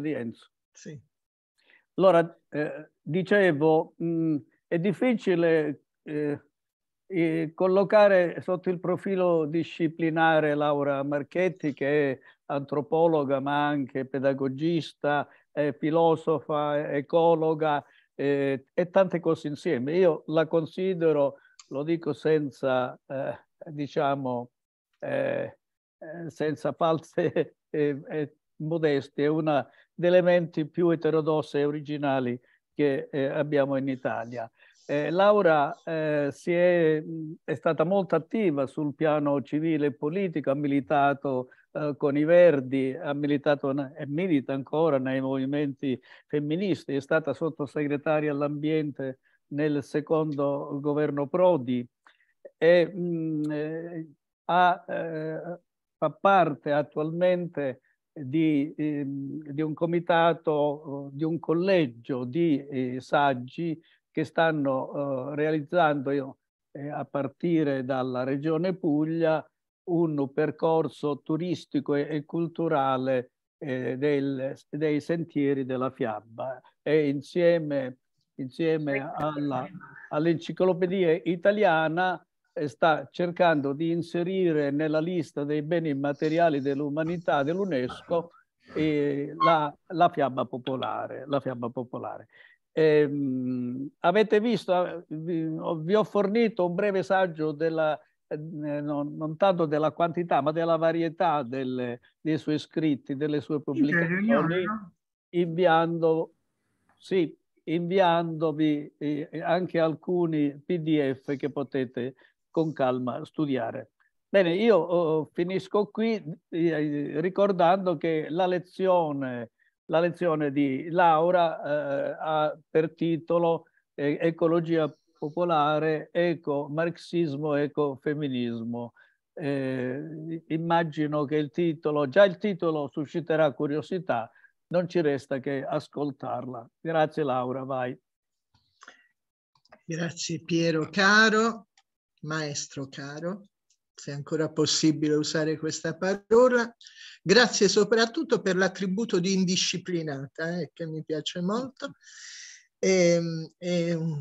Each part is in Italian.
di Enzo. Sì. Allora, eh, dicevo, mh, mm, è difficile eh, eh, collocare sotto il profilo disciplinare Laura Marchetti, che è antropologa ma anche pedagogista, filosofa, ecologa eh, e tante cose insieme. Io la considero, lo dico senza, eh, diciamo, eh, senza false eh, modesti, è uno degli elementi più eterodossi e originali che eh, abbiamo in Italia. Eh, Laura eh, è, è, stata molto attiva sul piano civile e politico, ha militato eh, con i Verdi, ha militato e milita ancora nei movimenti femministi, è stata sottosegretaria all'ambiente nel secondo governo Prodi e mh, eh, ha, eh, fa parte attualmente di, eh, di, un comitato, di un collegio di eh, saggi che stanno eh, realizzando eh, a partire dalla Regione Puglia un percorso turistico e, e culturale eh, del, dei sentieri della Fiabba e insieme, insieme ecco. all'enciclopedia all italiana sta cercando di inserire nella lista dei beni immateriali dell'umanità dell'UNESCO la, la, fiaba popolare. La fiaba popolare. E, ehm, avete visto, eh, vi, vi, ho fornito un breve saggio della, eh, non, non, tanto della quantità, ma della varietà delle, dei suoi scritti, delle sue pubblicazioni, inviando, sì, inviandovi eh, anche alcuni PDF che potete con calma studiare. Bene, io oh, finisco qui eh, ricordando che la lezione, la lezione di Laura eh, ha per titolo eh, Ecologia popolare, eco-marxismo, eco-femminismo. Eh, immagino che il titolo, già il titolo susciterà curiosità, non ci resta che ascoltarla. Grazie Laura, vai. Grazie Piero, caro maestro caro, se è ancora possibile usare questa parola, grazie soprattutto per l'attributo di indisciplinata, eh, che mi piace molto. E, ehm, e un,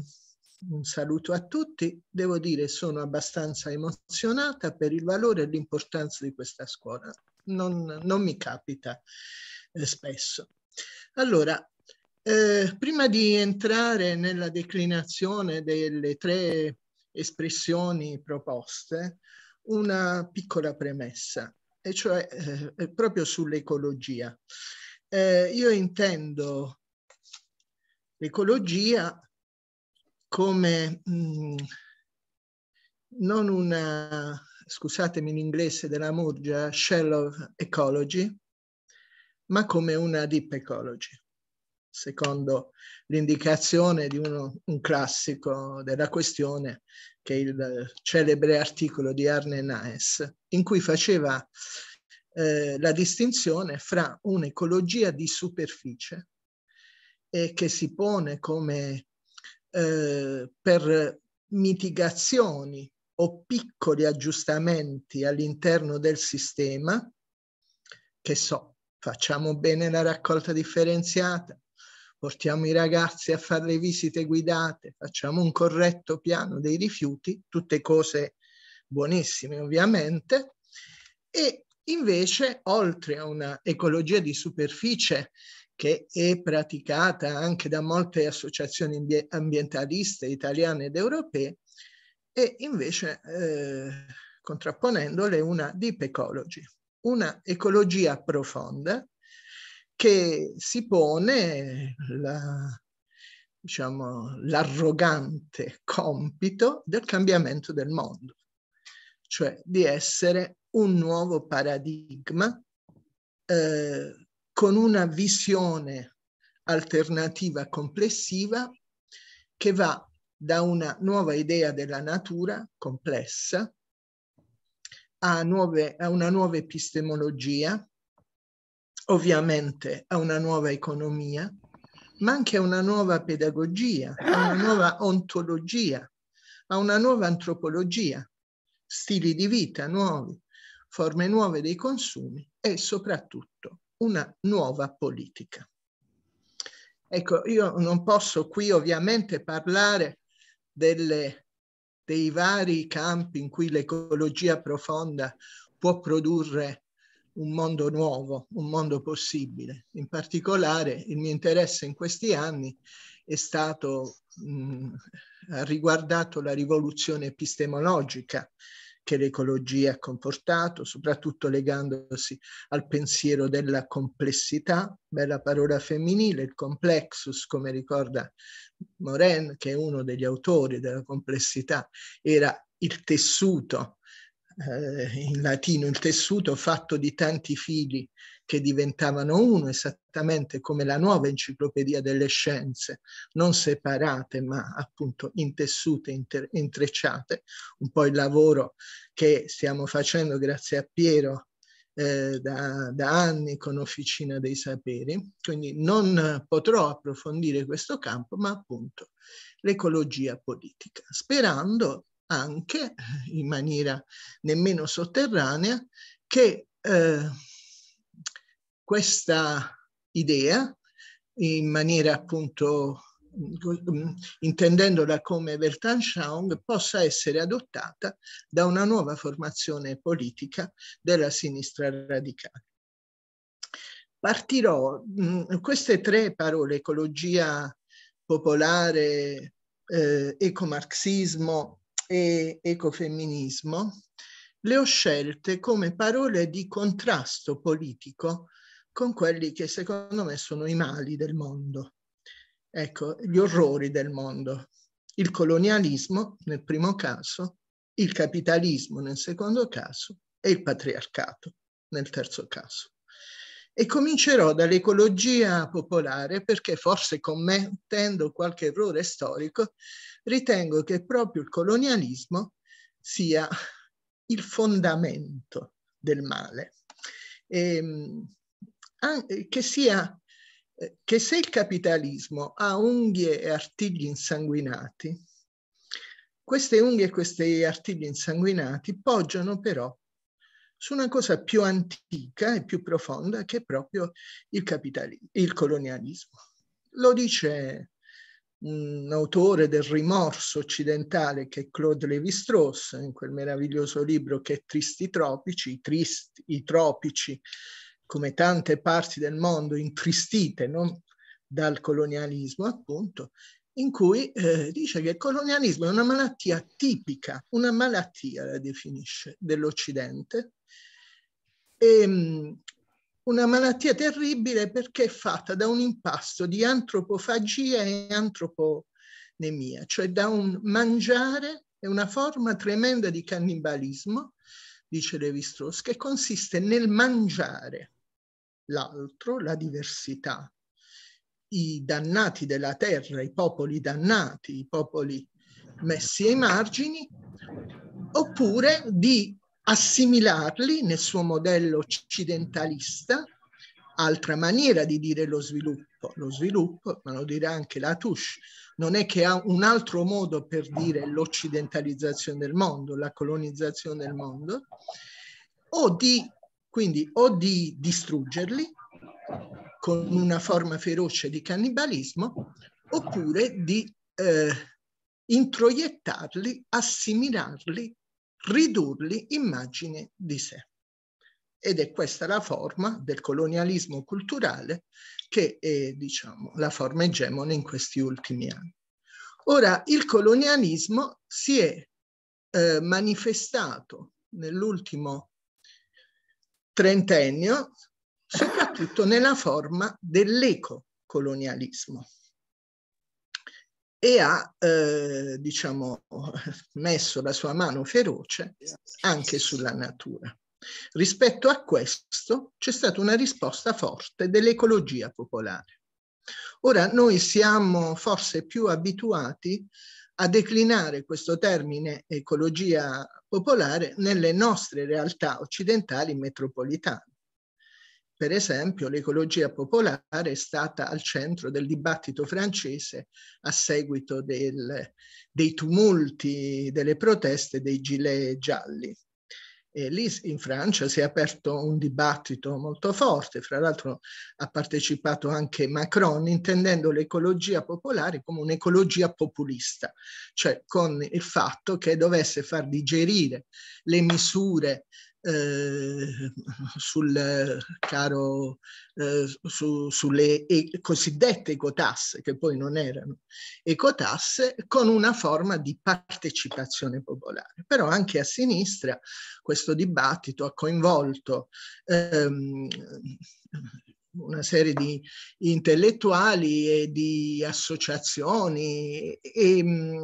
un saluto a tutti, devo dire sono abbastanza emozionata per il valore e l'importanza di questa scuola, non, non mi capita eh, spesso. Allora, eh, prima di entrare nella declinazione delle tre espressioni proposte una piccola premessa, e cioè eh, proprio sull'ecologia. Eh, io intendo l'ecologia come mh, mm, non una, scusatemi in inglese della Murgia, shallow ecology, ma come una deep ecology secondo l'indicazione di uno, un classico della questione, che è il celebre articolo di Arne Naes, in cui faceva eh, la distinzione fra un'ecologia di superficie e che si pone come eh, per mitigazioni o piccoli aggiustamenti all'interno del sistema, che so, facciamo bene la raccolta differenziata, portiamo i ragazzi a fare le visite guidate, facciamo un corretto piano dei rifiuti, tutte cose buonissime ovviamente, e invece oltre a una ecologia di superficie che è praticata anche da molte associazioni ambientaliste italiane ed europee, e invece eh, contrapponendole una deep ecology, una ecologia profonda che si pone la, diciamo, l'arrogante compito del cambiamento del mondo, cioè di essere un nuovo paradigma eh, con una visione alternativa complessiva che va da una nuova idea della natura complessa a, nuove, a una nuova epistemologia ovviamente a una nuova economia, ma anche a una nuova pedagogia, a una ah! nuova ontologia, a una nuova antropologia, stili di vita nuovi, forme nuove dei consumi e soprattutto una nuova politica. Ecco, io non posso qui ovviamente parlare delle, dei vari campi in cui l'ecologia profonda può produrre un mondo nuovo, un mondo possibile. In particolare il mio interesse in questi anni è stato, mh, riguardato la rivoluzione epistemologica che l'ecologia ha comportato, soprattutto legandosi al pensiero della complessità, bella parola femminile, il complexus, come ricorda Moren, che è uno degli autori della complessità, era il tessuto eh, in latino il tessuto fatto di tanti fili che diventavano uno, esattamente come la nuova enciclopedia delle scienze, non separate ma appunto intessute, inter- intrecciate, un po' il lavoro che stiamo facendo grazie a Piero eh, da, da, anni con Officina dei Saperi, quindi non potrò approfondire questo campo, ma appunto l'ecologia politica, sperando anche eh, in maniera nemmeno sotterranea che eh, questa idea, in maniera appunto mm, intendendola come Weltanschauung, possa essere adottata da una nuova formazione politica della sinistra radicale. Partirò, mh, mm, queste tre parole, ecologia popolare, eh, ecomarxismo e ecofemminismo, le ho scelte come parole di contrasto politico con quelli che secondo me sono i mali del mondo, ecco, gli orrori del mondo. Il colonialismo nel primo caso, il capitalismo nel secondo caso e il patriarcato nel terzo caso. E comincerò dall'ecologia popolare perché forse commettendo qualche errore storico ritengo che proprio il colonialismo sia il fondamento del male. E, ehm, che, sia, che se il capitalismo ha unghie e artigli insanguinati, queste unghie e questi artigli insanguinati poggiano però su una cosa più antica e più profonda che è proprio il, il colonialismo. Lo dice un autore del rimorso occidentale che è Claude Lévi-Strauss, in quel meraviglioso libro che è Tristi Tropici, i, tristi, i tropici come tante parti del mondo intristite no? dal colonialismo, appunto, in cui eh, dice che il colonialismo è una malattia tipica, una malattia la definisce, dell'Occidente, e, ehm, una malattia terribile perché è fatta da un impasto di antropofagia e antroponemia, cioè da un mangiare, è una forma tremenda di cannibalismo, dice Levi-Strauss, che consiste nel mangiare l'altro, la diversità, i dannati della terra, i popoli dannati, i popoli messi ai margini, oppure di assimilarli nel suo modello occidentalista, altra maniera di dire lo sviluppo. Lo sviluppo, ma lo dirà anche la Touche, non è che ha un altro modo per dire l'occidentalizzazione del mondo, la colonizzazione del mondo, o di, quindi, o di distruggerli con una forma feroce di cannibalismo, oppure di eh, introiettarli, assimilarli ridurli immagine di sé. Ed è questa la forma del colonialismo culturale che è, diciamo, la forma egemone in questi ultimi anni. Ora, il colonialismo si è eh, manifestato nell'ultimo trentennio soprattutto nella forma dell'ecocolonialismo e ha eh, diciamo, messo la sua mano feroce anche sulla natura. Rispetto a questo c'è stata una risposta forte dell'ecologia popolare. Ora noi siamo forse più abituati a declinare questo termine ecologia popolare nelle nostre realtà occidentali metropolitane. Per esempio, l'ecologia popolare è stata al centro del dibattito francese a seguito del, dei tumulti, delle proteste dei gilet gialli. E lì in Francia si è aperto un dibattito molto forte, fra l'altro ha partecipato anche Macron intendendo l'ecologia popolare come un'ecologia populista, cioè con il fatto che dovesse far digerire le misure eh, sul caro, eh, su, sulle cosiddette ecotasse, che poi non erano ecotasse, con una forma di partecipazione popolare. Però anche a sinistra questo dibattito ha coinvolto ehm, una serie di intellettuali e di associazioni e mh,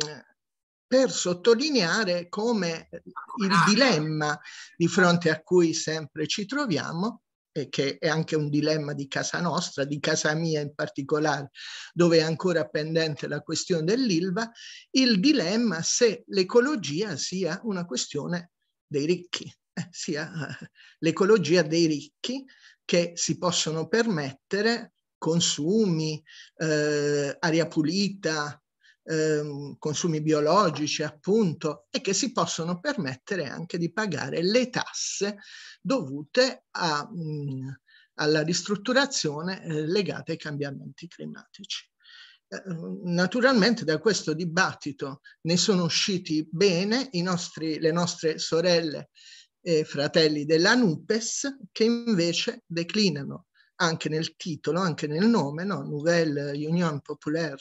per sottolineare come il ah. dilemma di fronte a cui sempre ci troviamo e che è anche un dilemma di casa nostra, di casa mia in particolare, dove è ancora pendente la questione dell'ILVA, il dilemma se l'ecologia sia una questione dei ricchi, eh, sia eh, l'ecologia dei ricchi che si possono permettere consumi, eh, aria pulita, eh, consumi biologici appunto e che si possono permettere anche di pagare le tasse dovute a, mh, mm, alla ristrutturazione eh, legata ai cambiamenti climatici. Eh, naturalmente da questo dibattito ne sono usciti bene nostri, le nostre sorelle e fratelli della NUPES che invece declinano anche nel titolo, anche nel nome, no? Nouvelle Union Populaire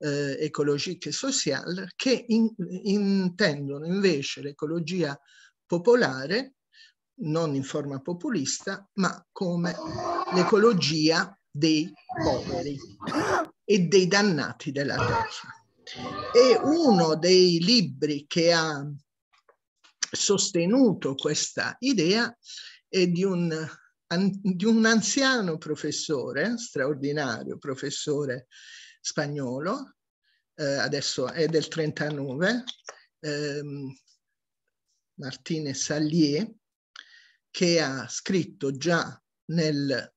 eh, écologique et sociale che in, intendono invece l'ecologia popolare, non in forma populista, ma come l'ecologia dei poveri e dei dannati della terra. E uno dei libri che ha sostenuto questa idea è di un, di un anziano professore, straordinario professore spagnolo, eh, adesso è del 39, ehm, Martinez Salier, che ha scritto già nel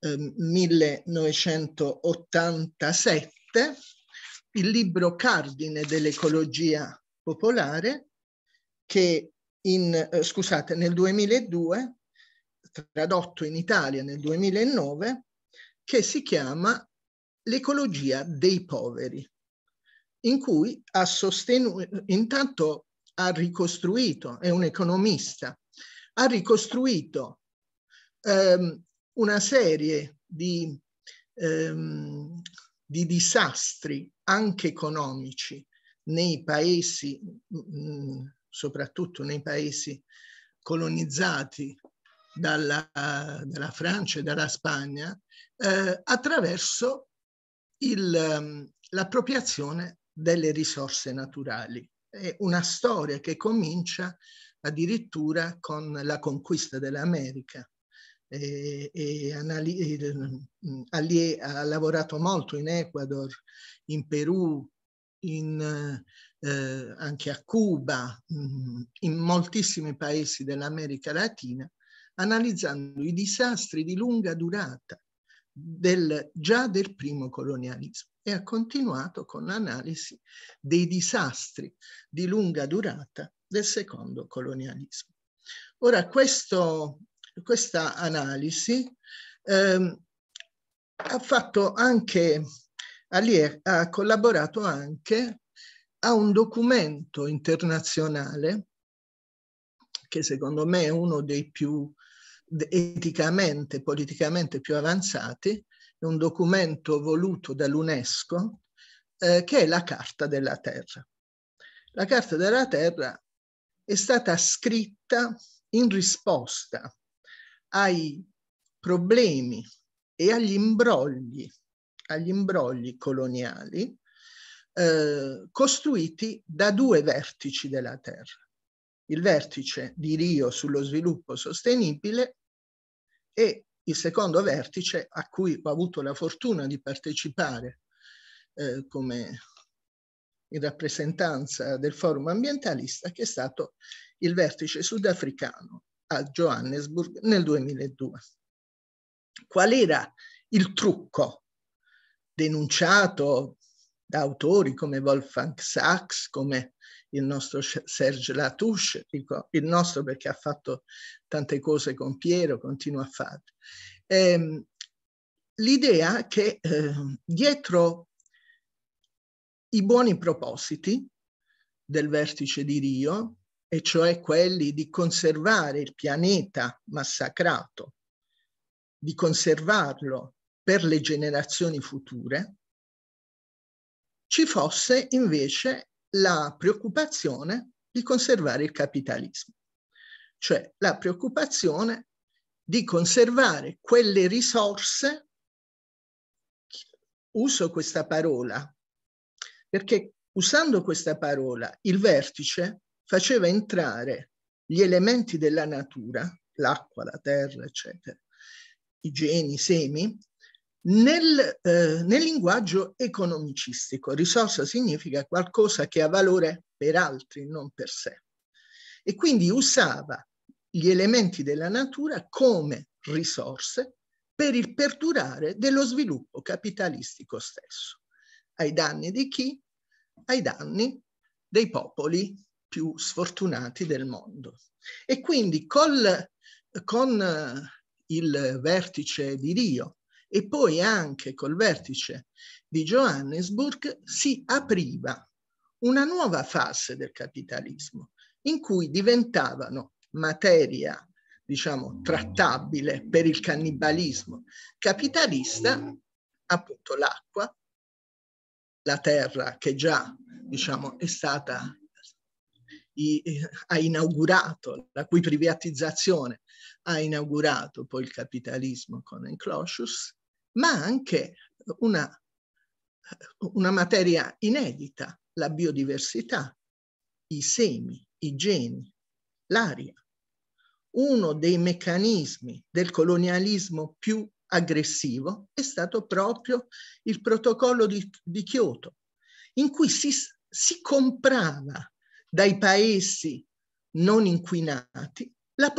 eh, 1987 il libro cardine dell'ecologia popolare che in, eh, scusate, nel 2002, tradotto in Italia nel 2009, che si chiama l'ecologia dei poveri, in cui ha sostenuto, intanto ha ricostruito, è un economista, ha ricostruito ehm, una serie di, ehm, di, disastri anche economici nei paesi, mh, mm, mm, soprattutto nei paesi colonizzati dalla, dalla Francia e dalla Spagna, eh, attraverso il, ehm, l'appropriazione delle risorse naturali. È una storia che comincia addirittura con la conquista dell'America. E, e anali- ehm, Allier ha lavorato molto in Ecuador, in Perù, in, eh, anche a Cuba, mm, in moltissimi paesi dell'America Latina, analizzando i disastri di lunga durata del, già del primo colonialismo e ha continuato con l'analisi dei disastri di lunga durata del secondo colonialismo. Ora, questo, questa analisi ehm, ha fatto anche, Allier ha collaborato anche a un documento internazionale che secondo me è uno dei più eticamente, politicamente più avanzati, è un documento voluto dall'UNESCO eh, che è la Carta della Terra. La Carta della Terra è stata scritta in risposta ai problemi e agli imbrogli, agli imbrogli coloniali eh, costruiti da due vertici della Terra il vertice di Rio sullo sviluppo sostenibile e il secondo vertice a cui ho avuto la fortuna di partecipare eh, come in rappresentanza del forum ambientalista che è stato il vertice sudafricano a Johannesburg nel 2002. Qual era il trucco denunciato da autori come Wolfgang Sachs, come il nostro Serge Latouche, il nostro perché ha fatto tante cose con Piero, continua a fare. Ehm, l'idea che eh, dietro i buoni propositi del vertice di Rio, e cioè quelli di conservare il pianeta massacrato, di conservarlo per le generazioni future, ci fosse invece la preoccupazione di conservare il capitalismo, cioè la preoccupazione di conservare quelle risorse, uso questa parola, perché usando questa parola il vertice faceva entrare gli elementi della natura, l'acqua, la terra, eccetera, i geni, i semi, nel, eh, nel, linguaggio economicistico, risorsa significa qualcosa che ha valore per altri, non per sé. E quindi usava gli elementi della natura come risorse per il perdurare dello sviluppo capitalistico stesso, ai danni di chi? Ai danni dei popoli più sfortunati del mondo. E quindi col, con il vertice di Rio e poi anche col vertice di Johannesburg si apriva una nuova fase del capitalismo in cui diventavano materia diciamo trattabile per il cannibalismo capitalista appunto l'acqua la terra che già diciamo è stata i, ha inaugurato, la cui privatizzazione ha inaugurato poi il capitalismo con Enclosius, ma anche una, una materia inedita, la biodiversità, i semi, i geni, l'aria. Uno dei meccanismi del colonialismo più aggressivo è stato proprio il protocollo di, di Kyoto, in cui si, si comprava dai paesi non inquinati la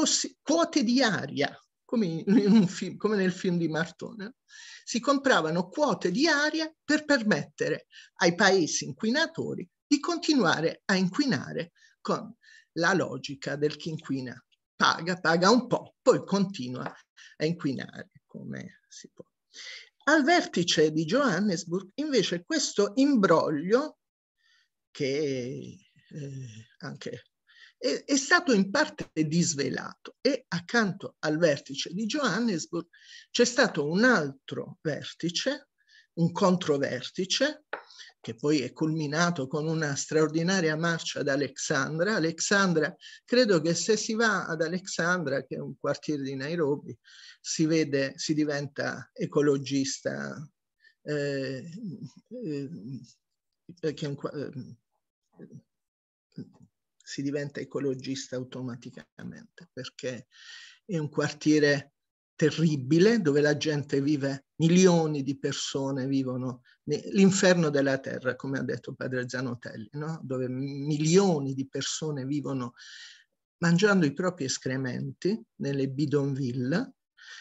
quote di aria come, film, come, nel film di Martone, si compravano quote di aria per permettere ai paesi inquinatori di continuare a inquinare con la logica del chi inquina paga, paga un po', poi continua a inquinare come si può. Al vertice di Johannesburg invece questo imbroglio che eh, anche è, è stato in parte disvelato e accanto al vertice di Johannesburg c'è stato un altro vertice, un controvertice, che poi è culminato con una straordinaria marcia ad Alexandra. Alexandra, credo che se si va ad Alexandra, che è un quartiere di Nairobi, si vede, si diventa ecologista, eh, eh, che è un, eh, si diventa ecologista automaticamente, perché è un quartiere terribile dove la gente vive, milioni di persone vivono nell'inferno della terra, come ha detto padre Zanotelli, no? dove milioni di persone vivono mangiando i propri escrementi nelle bidonville,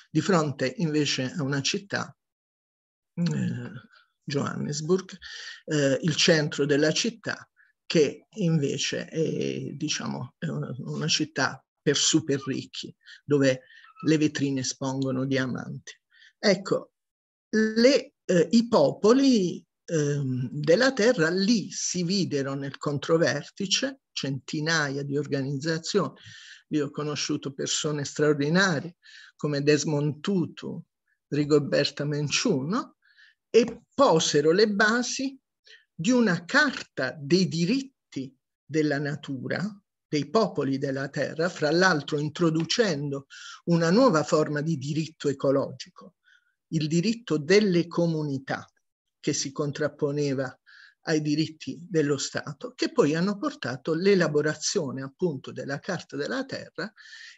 di fronte invece a una città, eh, Johannesburg, eh, il centro della città, che invece è, diciamo, è una città per super ricchi, dove le vetrine espongono diamanti. Ecco, le, eh, i popoli eh, della terra lì si videro nel controvertice centinaia di organizzazioni. Io ho conosciuto persone straordinarie come Desmond Tutu, Rigoberta Menciuno, e posero le basi di una carta dei diritti della natura, dei popoli della terra, fra l'altro introducendo una nuova forma di diritto ecologico, il diritto delle comunità che si contrapponeva ai diritti dello Stato, che poi hanno portato l'elaborazione appunto della Carta della Terra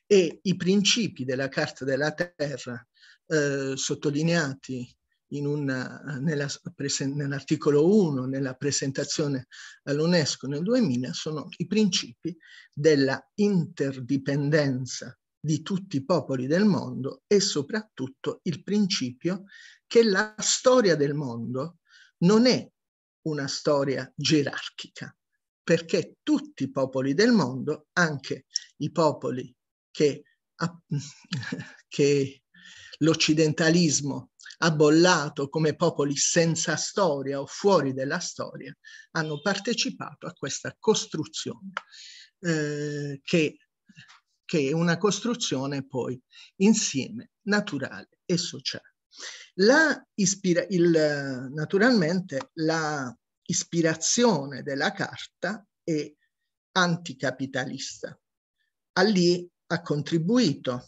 e i principi della Carta della Terra eh, sottolineati eh, nell'articolo 1, nella presentazione all'UNESCO nel 2000, sono i principi della interdipendenza di tutti i popoli del mondo e soprattutto il principio che la storia del mondo non è una storia gerarchica, perché tutti i popoli del mondo, anche i popoli che, che l'occidentalismo ha bollato come popoli senza storia o fuori della storia, hanno partecipato a questa costruzione eh, che, che è una costruzione poi insieme naturale e sociale. La ispira- il, naturalmente la ispirazione della carta è anticapitalista. A lì ha contribuito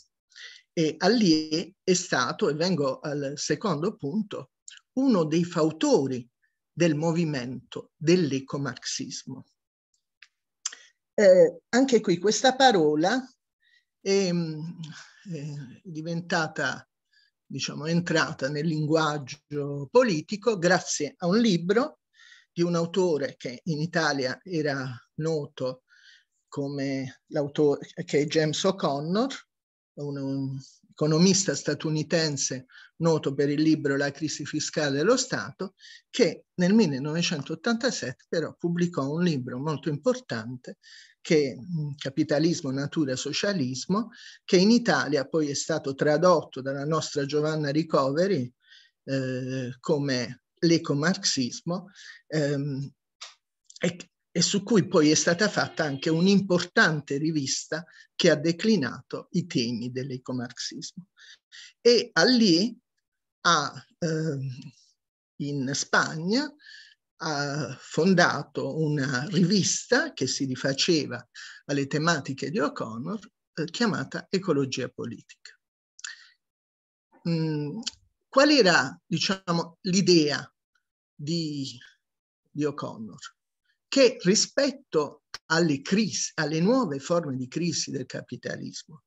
e Allier è stato, e vengo al secondo punto, uno dei fautori del movimento dell'ecomarxismo. Eh, anche qui questa parola è, mm, è diventata, diciamo, entrata nel linguaggio politico grazie a un libro di un autore che in Italia era noto come l'autore che è James O'Connor, un economista statunitense noto per il libro La crisi fiscale dello Stato, che nel 1987 però pubblicò un libro molto importante che mm, Capitalismo, Natura, Socialismo, che in Italia poi è stato tradotto dalla nostra Giovanna Ricoveri eh, come l'ecomarxismo ehm, e e su cui poi è stata fatta anche un'importante rivista che ha declinato i temi dell'ecomarxismo. E a lì, a, eh, in Spagna, ha fondato una rivista che si rifaceva alle tematiche di O'Connor eh, chiamata Ecologia Politica. Mm, qual era, diciamo, l'idea di, di O'Connor? che rispetto alle, crisi, alle nuove forme di crisi del capitalismo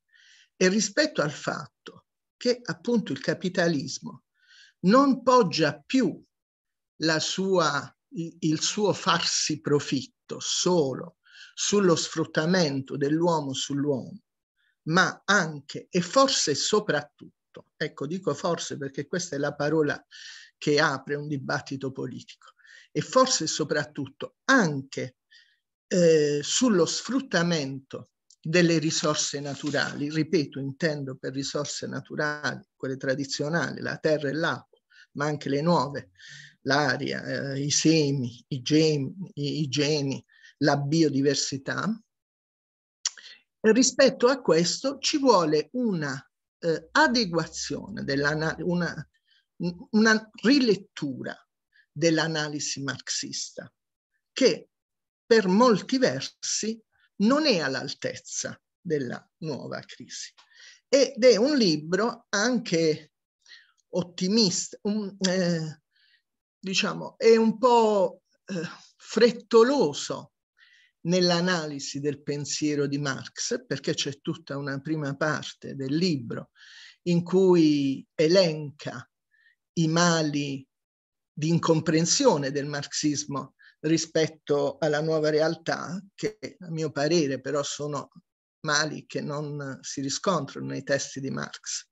e rispetto al fatto che appunto il capitalismo non poggia più la sua, il suo farsi profitto solo sullo sfruttamento dell'uomo sull'uomo, ma anche e forse soprattutto, ecco dico forse perché questa è la parola che apre un dibattito politico, e forse soprattutto anche eh, sullo sfruttamento delle risorse naturali, ripeto, intendo per risorse naturali, quelle tradizionali, la terra e l'acqua, ma anche le nuove, l'aria, eh, i semi, i geni, i geni, la biodiversità. Rispetto a questo ci vuole una eh, adeguazione, una, una rilettura dell'analisi marxista, che per molti versi non è all'altezza della nuova crisi. Ed è un libro anche ottimista, un, eh, diciamo, è un po' eh, frettoloso nell'analisi del pensiero di Marx, perché c'è tutta una prima parte del libro in cui elenca i mali di incomprensione del marxismo rispetto alla nuova realtà, che a mio parere però sono mali che non si riscontrano nei testi di Marx,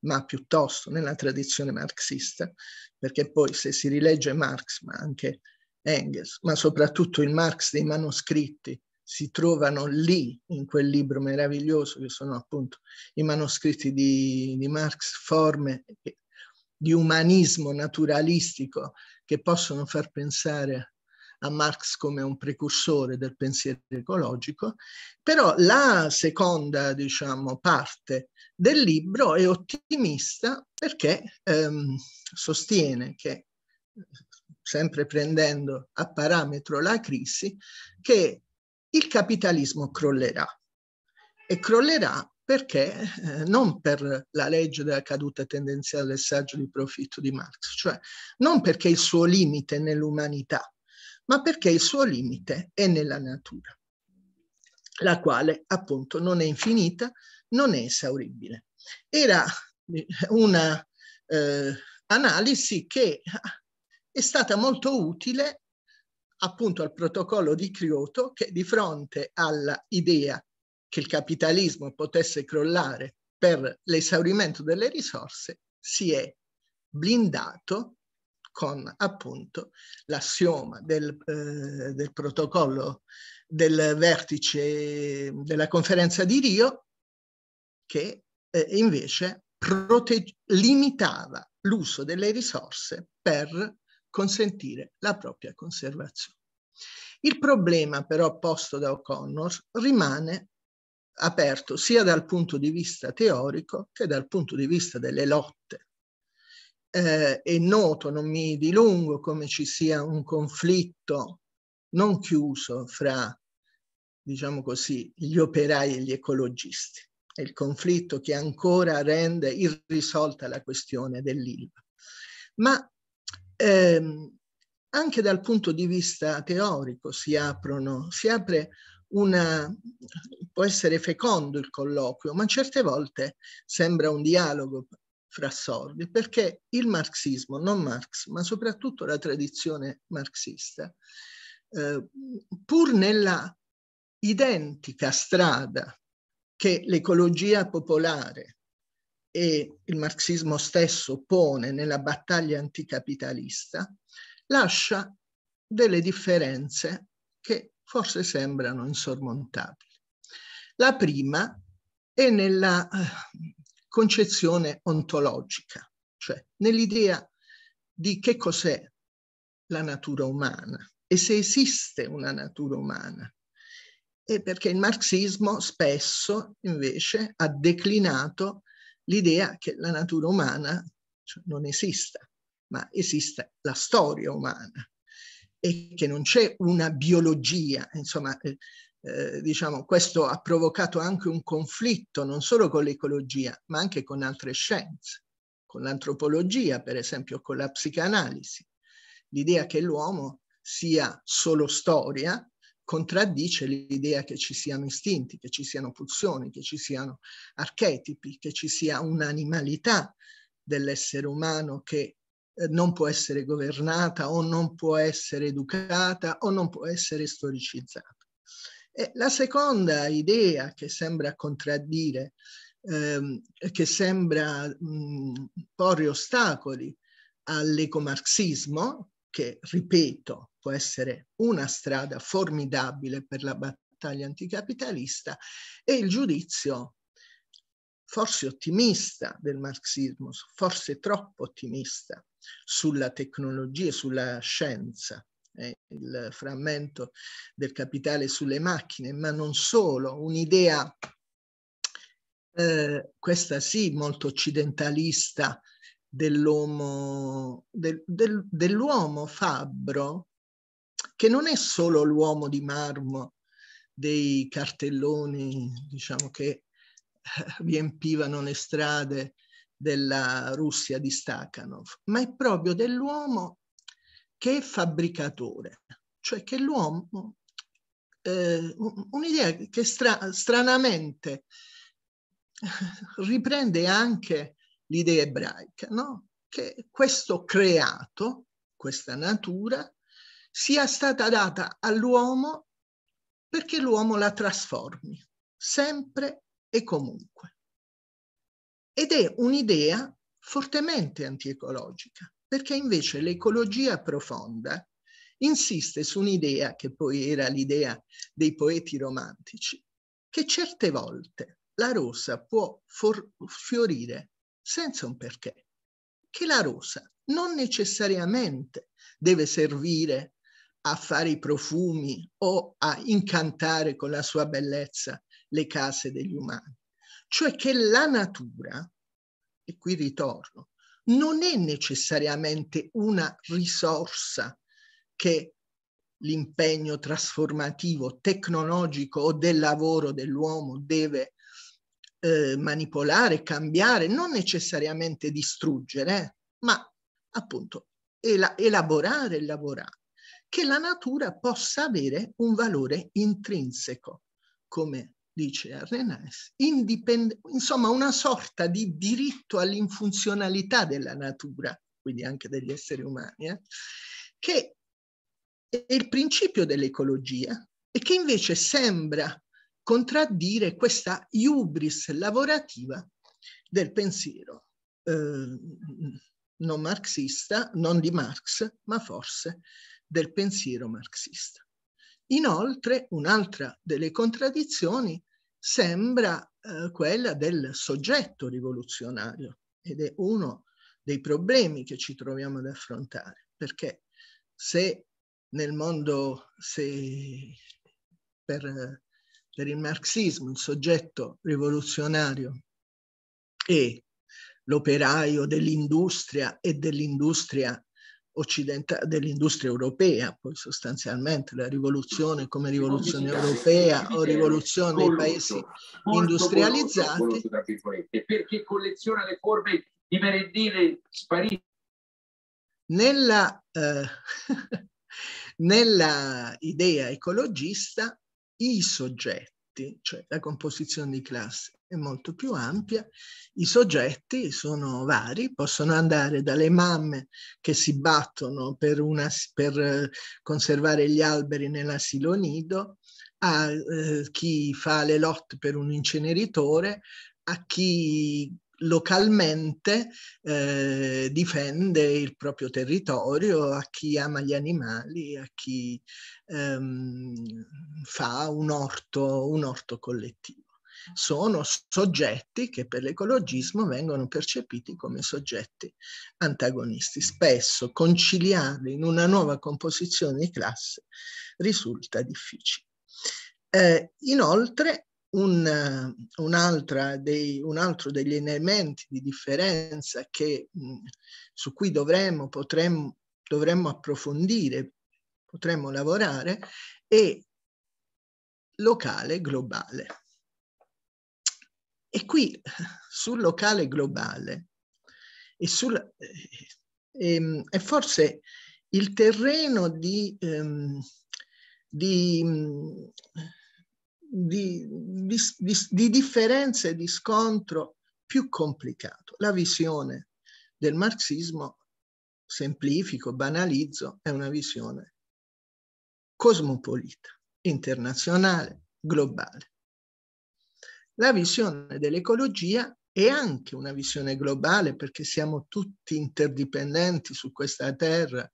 ma piuttosto nella tradizione marxista, perché poi se si rilegge Marx, ma anche Engels, ma soprattutto il Marx dei manoscritti, si trovano lì in quel libro meraviglioso che sono appunto i manoscritti di, di Marx, forme di umanismo naturalistico che possono far pensare a Marx come un precursore del pensiero ecologico, però la seconda diciamo, parte del libro è ottimista perché ehm, sostiene che, sempre prendendo a parametro la crisi, che il capitalismo crollerà e crollerà perché eh, non per la legge della caduta tendenziale del saggio di profitto di Marx, cioè non perché il suo limite è nell'umanità, ma perché il suo limite è nella natura, la quale appunto non è infinita, non è esauribile. Era eh, una eh, analisi che ah, è stata molto utile appunto al protocollo di Kyoto che di fronte all'idea che il capitalismo potesse crollare per l'esaurimento delle risorse, si è blindato con appunto l'assioma del, eh, del protocollo del vertice della conferenza di Rio che eh, invece protege- limitava l'uso delle risorse per consentire la propria conservazione. Il problema però posto da O'Connor rimane aperto sia dal punto di vista teorico che dal punto di vista delle lotte. Eh, è noto, non mi dilungo, come ci sia un conflitto non chiuso fra, diciamo così, gli operai e gli ecologisti. È il conflitto che ancora rende irrisolta la questione dell'ILVA. Ma ehm, anche dal punto di vista teorico si, aprono, si apre una, può essere fecondo il colloquio, ma certe volte sembra un dialogo fra sordi, perché il marxismo, non Marx, ma soprattutto la tradizione marxista, eh, pur nella identica strada che l'ecologia popolare e il marxismo stesso pone nella battaglia anticapitalista, lascia delle differenze che forse sembrano insormontabili. La prima è nella eh, concezione ontologica, cioè nell'idea di che cos'è la natura umana e se esiste una natura umana. E perché il marxismo spesso invece ha declinato l'idea che la natura umana cioè, non esista, ma esista la storia umana e che non c'è una biologia, insomma, eh, eh, diciamo, questo ha provocato anche un conflitto non solo con l'ecologia, ma anche con altre scienze, con l'antropologia, per esempio, con la psicanalisi. L'idea che l'uomo sia solo storia contraddice l'idea che ci siano istinti, che ci siano pulsioni, che ci siano archetipi, che ci sia un'animalità dell'essere umano che non può essere governata o non può essere educata o non può essere storicizzata. E la seconda idea che sembra contraddire, ehm, che sembra mh, porre ostacoli all'ecomarxismo, che ripeto può essere una strada formidabile per la battaglia anticapitalista, è il giudizio forse ottimista del marxismo, forse troppo ottimista sulla tecnologia sulla scienza. Eh, il frammento del capitale sulle macchine, ma non solo, un'idea, eh, questa sì, molto occidentalista dell'uomo, del, del, dell'uomo fabbro, che non è solo l'uomo di marmo dei cartelloni, diciamo, che eh, riempivano le strade della Russia di Stakhanov, ma è proprio dell'uomo che è fabbricatore, cioè che l'uomo, eh, un'idea che stra stranamente riprende anche l'idea ebraica, no? che questo creato, questa natura, sia stata data all'uomo perché l'uomo la trasformi sempre e comunque. Ed è un'idea fortemente antiecologica, perché invece l'ecologia profonda insiste su un'idea, che poi era l'idea dei poeti romantici, che certe volte la rosa può fiorire senza un perché, che la rosa non necessariamente deve servire a fare i profumi o a incantare con la sua bellezza le case degli umani. Cioè che la natura, e qui ritorno, non è necessariamente una risorsa che l'impegno trasformativo tecnologico o del lavoro dell'uomo deve eh, manipolare, cambiare, non necessariamente distruggere, ma appunto el- elaborare e lavorare, che la natura possa avere un valore intrinseco, come dice Arrhenius, indipende- insomma una sorta di diritto all'infunzionalità della natura, quindi anche degli esseri umani, eh, che è il principio dell'ecologia e che invece sembra contraddire questa iubris lavorativa del pensiero eh, non marxista, non di Marx, ma forse del pensiero marxista. Inoltre, un'altra delle contraddizioni sembra eh, quella del soggetto rivoluzionario ed è uno dei problemi che ci troviamo ad affrontare, perché se nel mondo, se per, per il marxismo il soggetto rivoluzionario è l'operaio dell'industria e dell'industria occidentale, dell'industria europea, poi sostanzialmente la rivoluzione come rivoluzione europea o rivoluzione dei paesi industrializzati. Perché colleziona le forme di merendine sparite. Nella, eh, nella idea ecologista i soggetti, cioè la composizione di classe è molto più ampia. I soggetti sono vari, possono andare dalle mamme che si battono per, una, per eh, conservare gli alberi nell'asilo nido, a eh, chi fa le lotte per un inceneritore, a chi localmente eh, difende il proprio territorio, a chi ama gli animali, a chi ehm, fa un orto, un orto collettivo sono soggetti che per l'ecologismo vengono percepiti come soggetti antagonisti. Spesso conciliarli in una nuova composizione di classe risulta difficile. Eh, inoltre, un, un, dei, un, altro degli elementi di differenza che, mh, su cui dovremmo, potremmo, dovremmo approfondire, potremmo lavorare, è locale globale. E qui sul locale globale e sul, eh, è forse il terreno di, ehm, di, di, di differenze di scontro più complicato. La visione del marxismo, semplifico, banalizzo, è una visione cosmopolita, internazionale, globale la visione dell'ecologia è anche una visione globale perché siamo tutti interdipendenti su questa terra,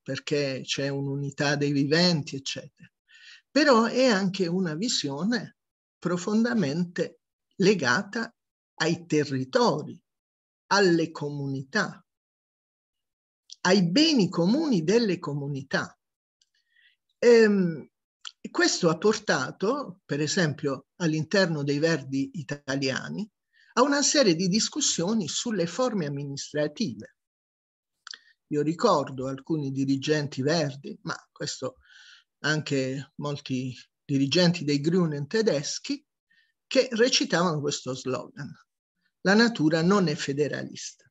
perché c'è un'unità dei viventi, eccetera. Però è anche una visione profondamente legata ai territori, alle comunità, ai beni comuni delle comunità. Ehm, questo ha portato, per esempio, all'interno dei Verdi italiani, a una serie di discussioni sulle forme amministrative. Io ricordo alcuni dirigenti Verdi, ma questo anche molti dirigenti dei Grünen tedeschi, che recitavano questo slogan, la natura non è federalista.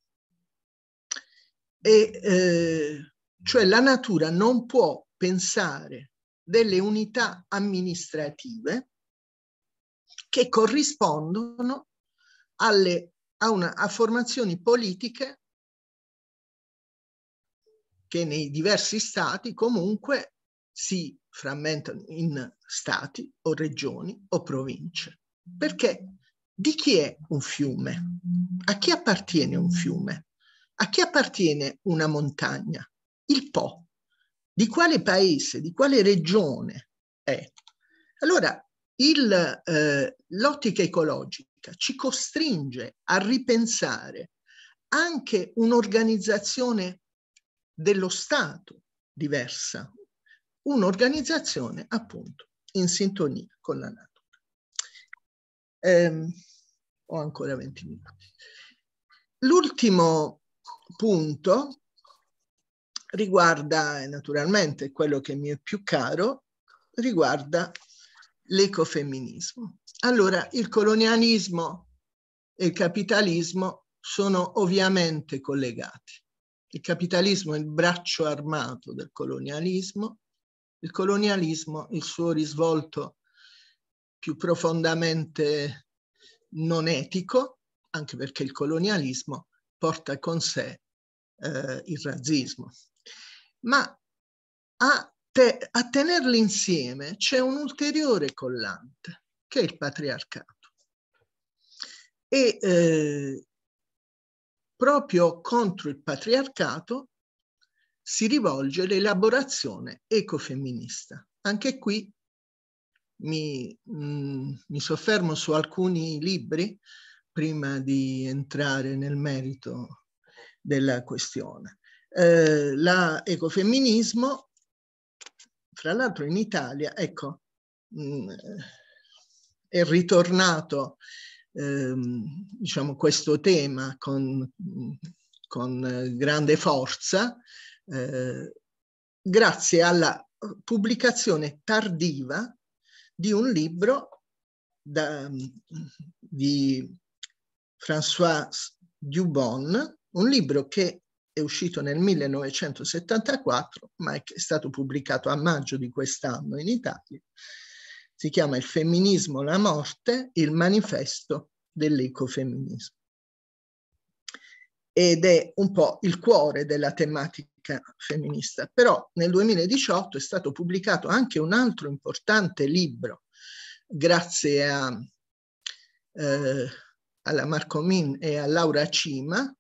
E, eh, cioè la natura non può pensare delle unità amministrative che corrispondono alle, a, una, a formazioni politiche che nei diversi stati comunque si frammentano in stati o regioni o province. Perché di chi è un fiume? A chi appartiene un fiume? A chi appartiene una montagna? Il Po di quale paese, di quale regione è. Allora, eh, l'ottica eh, ecologica ci costringe a ripensare anche un'organizzazione dello Stato diversa, un'organizzazione appunto in sintonia con la natura. Eh, ho ancora 20 minuti. L'ultimo punto riguarda naturalmente quello che mi è più caro, riguarda l'ecofemminismo. Allora, il colonialismo e il capitalismo sono ovviamente collegati. Il capitalismo è il braccio armato del colonialismo, il colonialismo, il suo risvolto più profondamente non etico, anche perché il colonialismo porta con sé eh, il razzismo, ma a, te, a tenerli insieme c'è un ulteriore collante, che è il patriarcato. E eh, proprio contro il patriarcato si rivolge l'elaborazione ecofemminista. Anche qui mi, mh, mm, mi soffermo su alcuni libri prima di entrare nel merito della questione eh, l'ecofemminismo, fra l'altro in Italia, ecco, mh, mm, è ritornato ehm, diciamo, questo tema con, con grande forza eh, grazie alla pubblicazione tardiva di un libro da, di François Dubon, un libro che è uscito nel 1974, ma è stato pubblicato a maggio di quest'anno in Italia. Si chiama Il femminismo, la morte, il manifesto dell'ecofemminismo. Ed è un po' il cuore della tematica femminista. Però nel 2018 è stato pubblicato anche un altro importante libro, grazie a, eh, alla Marcomin e a Laura Cima,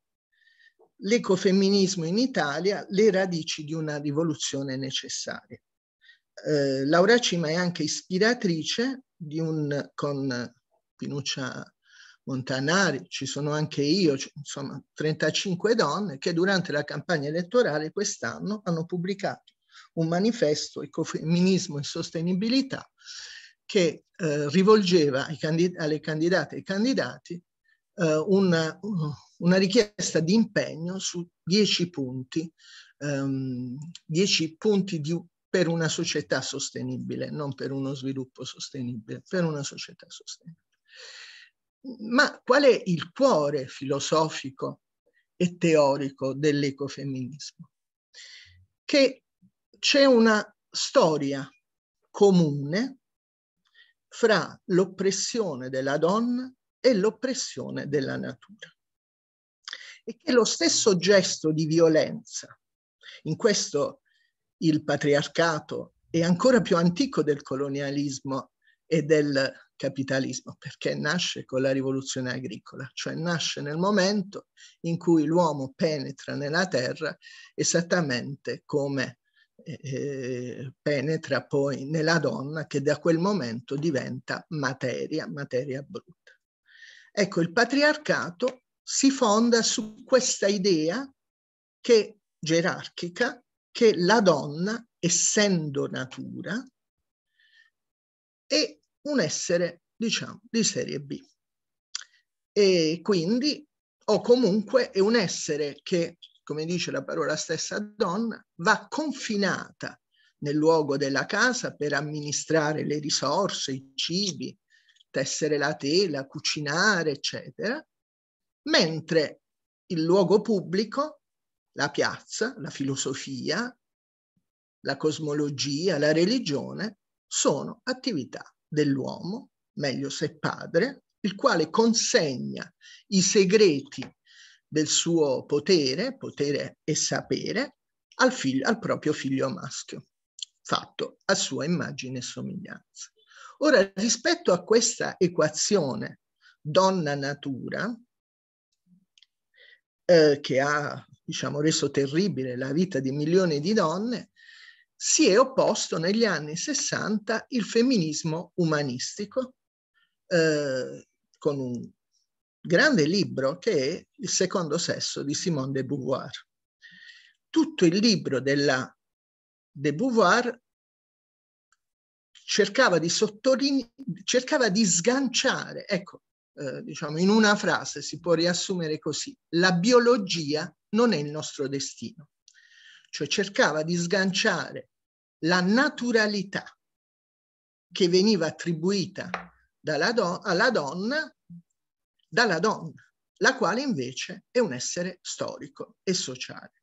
l'ecofemminismo in Italia, le radici di una rivoluzione necessaria. Eh, Laura Cima è anche ispiratrice di un, con Pinuccia Montanari, ci sono anche io, insomma 35 donne che durante la campagna elettorale quest'anno hanno pubblicato un manifesto ecofemminismo e sostenibilità che eh, rivolgeva candid alle candidate e ai candidati eh, una, eh, una, richiesta di impegno su dieci punti, ehm, 10 punti di, per una società sostenibile, non per uno sviluppo sostenibile, per una società sostenibile. Ma qual è il cuore filosofico e teorico dell'ecofemminismo? Che c'è una storia comune fra l'oppressione della donna e l'oppressione della natura. E che lo stesso gesto di violenza, in questo il patriarcato è ancora più antico del colonialismo e del capitalismo, perché nasce con la rivoluzione agricola, cioè nasce nel momento in cui l'uomo penetra nella terra esattamente come eh, eh penetra poi nella donna che da quel momento diventa materia, materia brutta. Ecco, il patriarcato si fonda su questa idea che, gerarchica che la donna, essendo natura, è un essere, diciamo, di serie B. E quindi, o comunque, è un essere che, come dice la parola stessa donna, va confinata nel luogo della casa per amministrare le risorse, i cibi, tessere la tela, cucinare, eccetera, mentre il luogo pubblico, la piazza, la filosofia, la cosmologia, la religione, sono attività dell'uomo, meglio se padre, il quale consegna i segreti del suo potere, potere e sapere, al, figlio, al proprio figlio maschio, fatto a sua immagine e somiglianza. Ora, rispetto a questa equazione donna-natura, eh, che ha diciamo, reso terribile la vita di milioni di donne, si è opposto negli anni 60 il femminismo umanistico, eh, con un grande libro che è Il secondo sesso di Simone de Beauvoir. Tutto il libro della de Beauvoir cercava di sottolineare, cercava di sganciare, ecco, eh, diciamo in una frase si può riassumere così, la biologia non è il nostro destino, cioè cercava di sganciare la naturalità che veniva attribuita do alla donna dalla donna, la quale invece è un essere storico e sociale.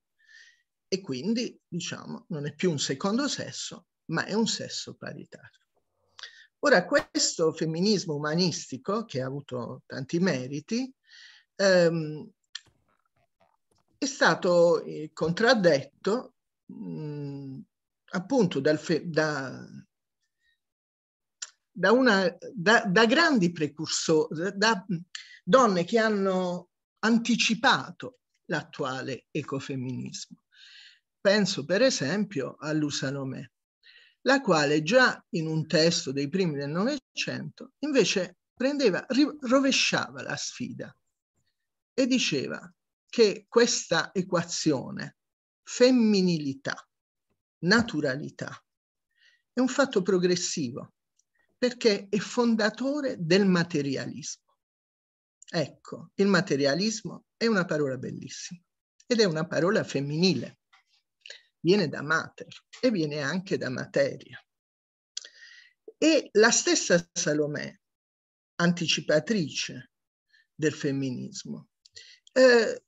E quindi, diciamo, non è più un secondo sesso, ma è un sesso paritario. Ora, questo femminismo umanistico, che ha avuto tanti meriti, ehm, è stato eh, contraddetto mh, appunto da, da, una, da, da, grandi precursori, da donne che hanno anticipato l'attuale ecofemminismo. Penso per esempio a Lusa Lomè, la quale già in un testo dei primi del Novecento invece prendeva, rovesciava la sfida e diceva che questa equazione femminilità, naturalità, è un fatto progressivo perché è fondatore del materialismo. Ecco, il materialismo è una parola bellissima ed è una parola femminile viene da mater e viene anche da materia. E la stessa Salomè, anticipatrice del femminismo, eh,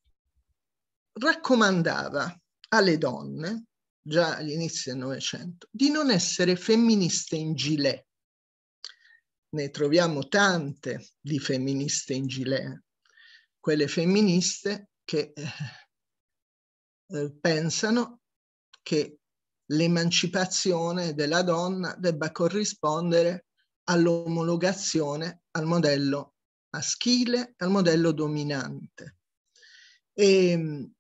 raccomandava alle donne, già all'inizio del Novecento, di non essere femministe in gilet. Ne troviamo tante di femministe in gilet, quelle femministe che eh, eh pensano che l'emancipazione della donna debba corrispondere all'omologazione al modello maschile, al modello dominante. E, ehm,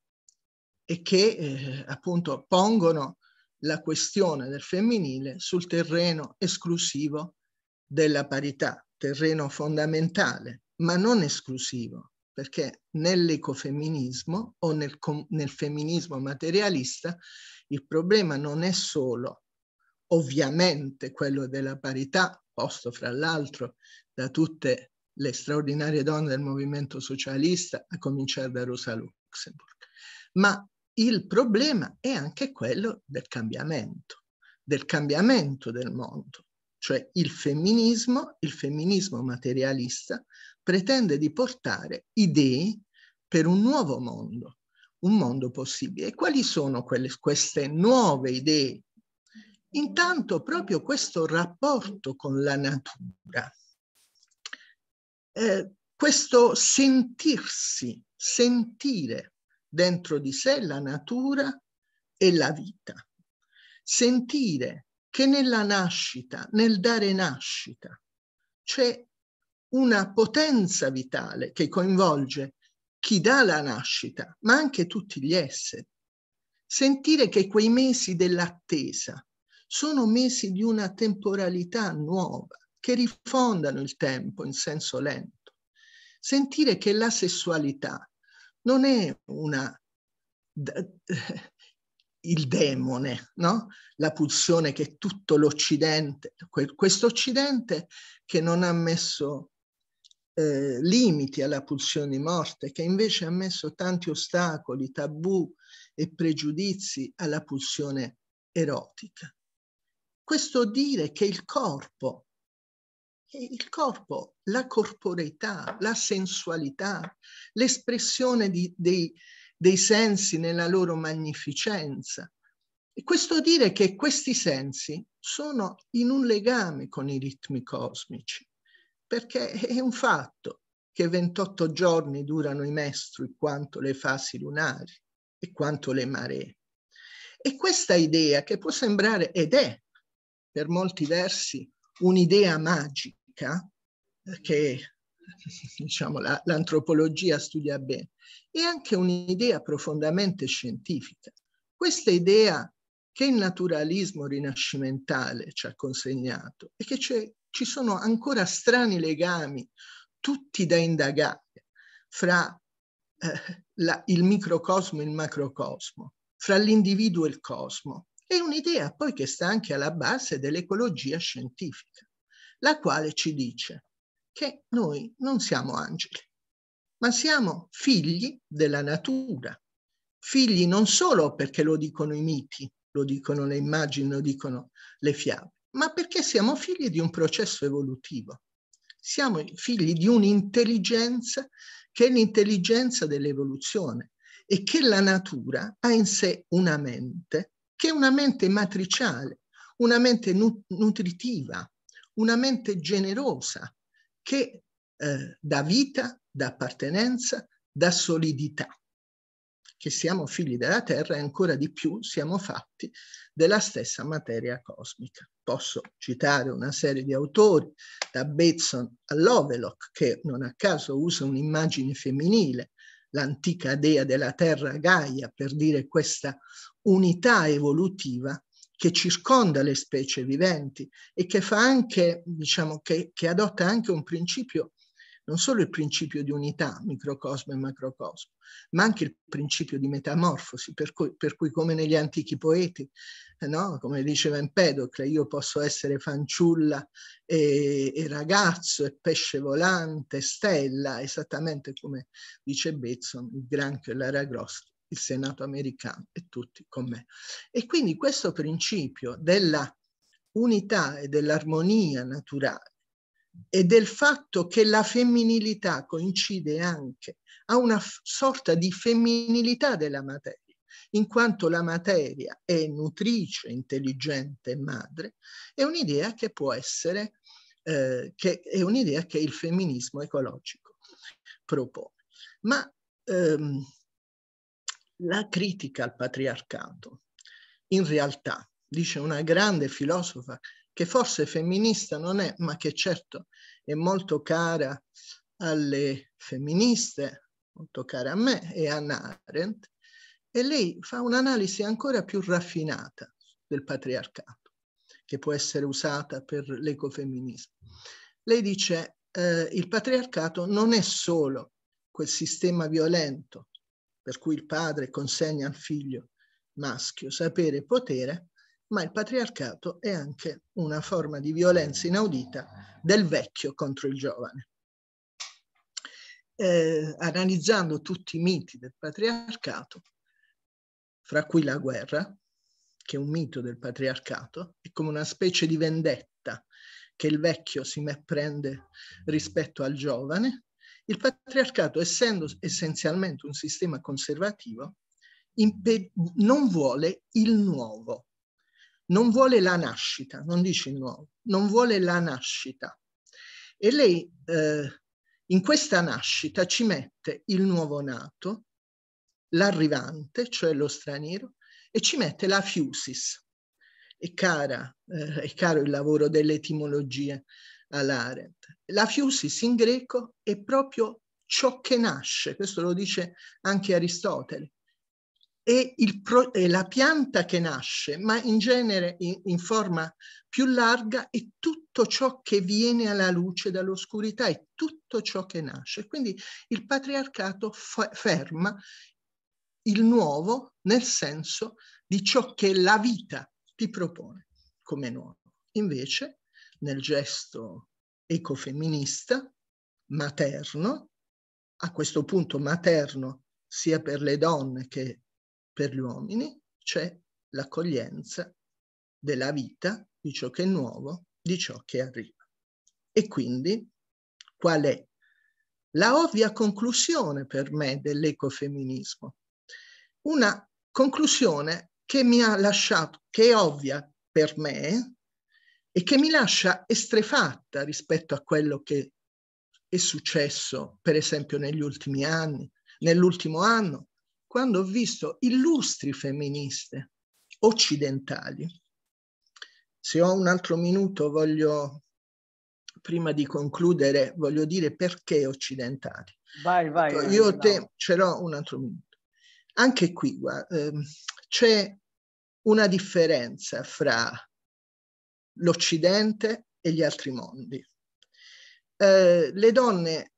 e che eh, appunto pongono la questione del femminile sul terreno esclusivo della parità, terreno fondamentale, ma non esclusivo perché nell'ecofemminismo o nel, nel, femminismo materialista il problema non è solo ovviamente quello della parità, posto fra l'altro da tutte le straordinarie donne del movimento socialista, a cominciare da Rosa Luxemburg, ma il problema è anche quello del cambiamento, del cambiamento del mondo, cioè il femminismo, il femminismo materialista pretende di portare idee per un nuovo mondo, un mondo possibile. E quali sono quelle, queste nuove idee? Intanto proprio questo rapporto con la natura, eh, questo sentirsi, sentire dentro di sé la natura e la vita, sentire che nella nascita, nel dare nascita, c'è una potenza vitale che coinvolge chi dà la nascita, ma anche tutti gli esseri. Sentire che quei mesi dell'attesa sono mesi di una temporalità nuova, che rifondano il tempo in senso lento. Sentire che la sessualità non è una il demone, no? la pulsione che tutto l'Occidente, questo Occidente che non ha messo eh, limiti alla pulsione di morte, che invece ha messo tanti ostacoli, tabù e pregiudizi alla pulsione erotica. Questo dire che il corpo, il corpo, la corporeità, la sensualità, l'espressione di, dei, dei sensi nella loro magnificenza, questo dire che questi sensi sono in un legame con i ritmi cosmici perché è un fatto che 28 giorni durano i mestri quanto le fasi lunari e quanto le maree. E questa idea che può sembrare ed è per molti versi un'idea magica eh, che diciamo, la, l'antropologia studia bene, è anche un'idea profondamente scientifica. Questa idea che il naturalismo rinascimentale ci ha consegnato e che c'è ci sono ancora strani legami, tutti da indagare, fra eh, la, il microcosmo e il macrocosmo, fra l'individuo e il cosmo. È un'idea poi che sta anche alla base dell'ecologia scientifica, la quale ci dice che noi non siamo angeli, ma siamo figli della natura, figli non solo perché lo dicono i miti, lo dicono le immagini, lo dicono le fiabe, ma perché siamo figli di un processo evolutivo. Siamo figli di un'intelligenza che è l'intelligenza dell'evoluzione e che la natura ha in sé una mente che è una mente matriciale, una mente nu- nutritiva, una mente generosa che eh, dà vita, dà appartenenza, dà solidità che siamo figli della Terra e ancora di più siamo fatti della stessa materia cosmica. Posso citare una serie di autori, da Bateson a Lovelock, che non a caso usa un'immagine femminile, l'antica dea della Terra Gaia, per dire questa unità evolutiva che circonda le specie viventi e che fa anche, diciamo, che, che adotta anche un principio non solo il principio di unità, microcosmo e macrocosmo, ma anche il principio di metamorfosi, per cui, per cui come negli antichi poeti, eh, no? come diceva Empedocle, io posso essere fanciulla e, e ragazzo e pesce volante, stella, esattamente come dice Betson, il granchio e l'area grossa il Senato americano e tutti con me. E quindi questo principio della unità e dell'armonia naturale e del fatto che la femminilità coincide anche a una sorta di femminilità della materia, in quanto la materia è nutrice, intelligente, e madre, è un'idea che può essere, eh, che è un'idea che il femminismo ecologico propone. Ma ehm, la critica al patriarcato, in realtà, dice una grande filosofa che forse femminista non è, ma che certo è molto cara alle femministe, molto cara a me e a Anna Arendt, e lei fa un'analisi ancora più raffinata del patriarcato, che può essere usata per l'ecofemminismo. Lei dice eh, il patriarcato non è solo quel sistema violento per cui il padre consegna al figlio maschio sapere e potere, ma il patriarcato è anche una forma di violenza inaudita del vecchio contro il giovane. Eh, analizzando tutti i miti del patriarcato, fra cui la guerra, che è un mito del patriarcato, è come una specie di vendetta che il vecchio si prende rispetto al giovane, il patriarcato, essendo essenzialmente un sistema conservativo, non vuole il nuovo, non vuole la nascita, non dice il nuovo, non vuole la nascita. E lei eh, in questa nascita ci mette il nuovo nato, l'arrivante, cioè lo straniero, e ci mette la fusis. È, cara, eh, è caro il lavoro dell'etimologia all'Arendt. La fusis in greco è proprio ciò che nasce, questo lo dice anche Aristotele, è, pro, è, la pianta che nasce, ma in genere in, in forma più larga è tutto ciò che viene alla luce dall'oscurità, è tutto ciò che nasce. Quindi il patriarcato fa, ferma il nuovo nel senso di ciò che la vita ti propone come nuovo. Invece, nel gesto ecofemminista, materno, a questo punto materno sia per le donne che per gli uomini c'è l'accoglienza della vita, di ciò che è nuovo, di ciò che arriva. E quindi qual è la ovvia conclusione per me dell'ecofemminismo? Una conclusione che mi ha lasciato, che è ovvia per me e che mi lascia estrefatta rispetto a quello che è successo, per esempio, negli ultimi anni, nell'ultimo anno, quando ho visto illustri femministe occidentali. Se ho un altro minuto voglio, prima di concludere, voglio dire perché occidentali. Vai, vai. Ecco, io te, no. ce l'ho un altro minuto. Anche qui eh, c'è una differenza fra l'Occidente e gli altri mondi. Eh, le donne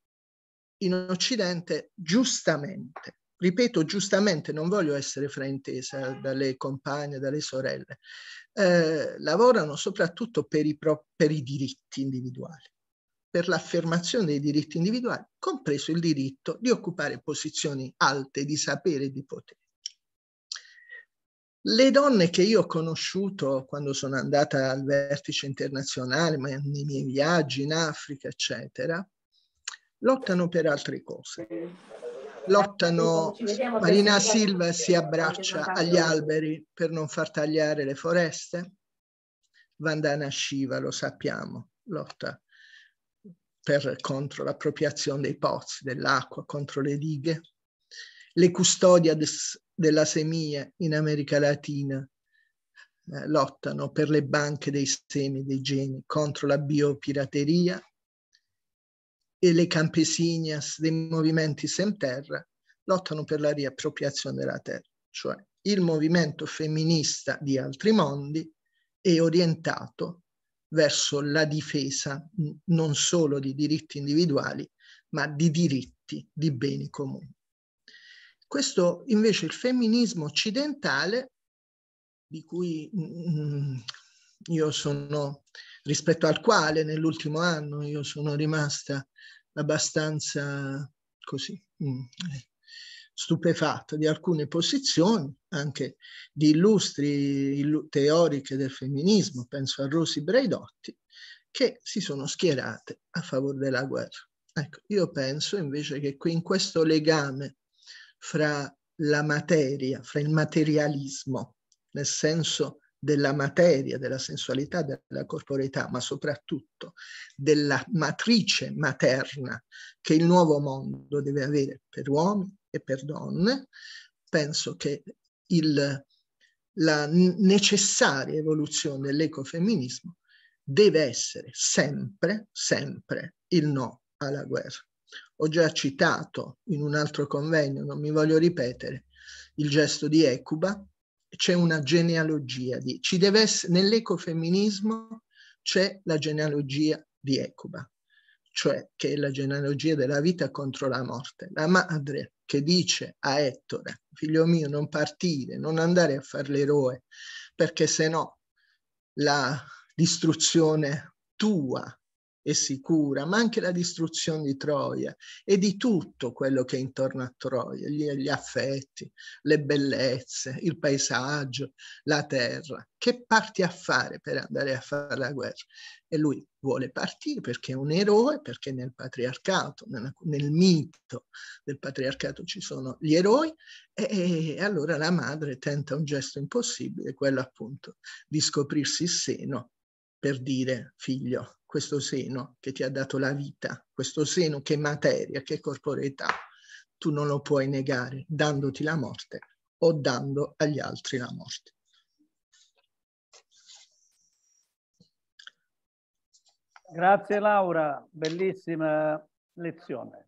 in Occidente giustamente ripeto giustamente, non voglio essere fraintesa dalle compagne, dalle sorelle, eh, lavorano soprattutto per i, pro- per i diritti individuali, per l'affermazione dei diritti individuali, compreso il diritto di occupare posizioni alte di sapere e di potere. Le donne che io ho conosciuto quando sono andata al vertice internazionale, ma nei miei viaggi in Africa, eccetera, lottano per altre cose lottano, Marina Silva si abbraccia agli alberi per non far tagliare le foreste, Vandana Shiva, lo sappiamo, lotta per, contro l'appropriazione dei pozzi, dell'acqua, contro le dighe, le custodia des, della semia in America Latina eh, lottano per le banche dei semi dei geni contro la biopirateria e le campesinas dei movimenti sem terra lottano per la riappropriazione della terra, cioè il movimento femminista di altri mondi è orientato verso la difesa non solo di diritti individuali, ma di diritti di beni comuni. Questo invece il femminismo occidentale, di cui mh, io sono rispetto al quale nell'ultimo anno io sono rimasta abbastanza così mm, stupefatta di alcune posizioni, anche di illustri teoriche del femminismo, penso a Rosi Braidotti, che si sono schierate a favore della guerra. Ecco, io penso invece che qui in questo legame fra la materia, fra il materialismo, nel senso della materia, della sensualità, della corporeità, ma soprattutto della matrice materna che il nuovo mondo deve avere per uomini e per donne, penso che il, la necessaria evoluzione dell'ecofemminismo deve essere sempre, sempre il no alla guerra. Ho già citato in un altro convegno, non mi voglio ripetere, il gesto di Ecuba, c'è una genealogia di, ci deve essere, nell'ecofemminismo c'è la genealogia di Ecuba, cioè che è la genealogia della vita contro la morte. La madre che dice a Ettore, figlio mio, non partire, non andare a fare l'eroe, perché se no la distruzione tua e sicura, ma anche la distruzione di Troia e di tutto quello che è intorno a Troia, gli, gli affetti, le bellezze, il paesaggio, la terra. Che parti a fare per andare a fare la guerra? E lui vuole partire perché è un eroe, perché nel patriarcato, nel, nel mito del patriarcato ci sono gli eroi e, e allora la madre tenta un gesto impossibile, quello appunto di scoprirsi il seno per dire figlio, questo seno che ti ha dato la vita, questo seno che materia, che corporeità, tu non lo puoi negare dandoti la morte o dando agli altri la morte. Grazie Laura, bellissima lezione.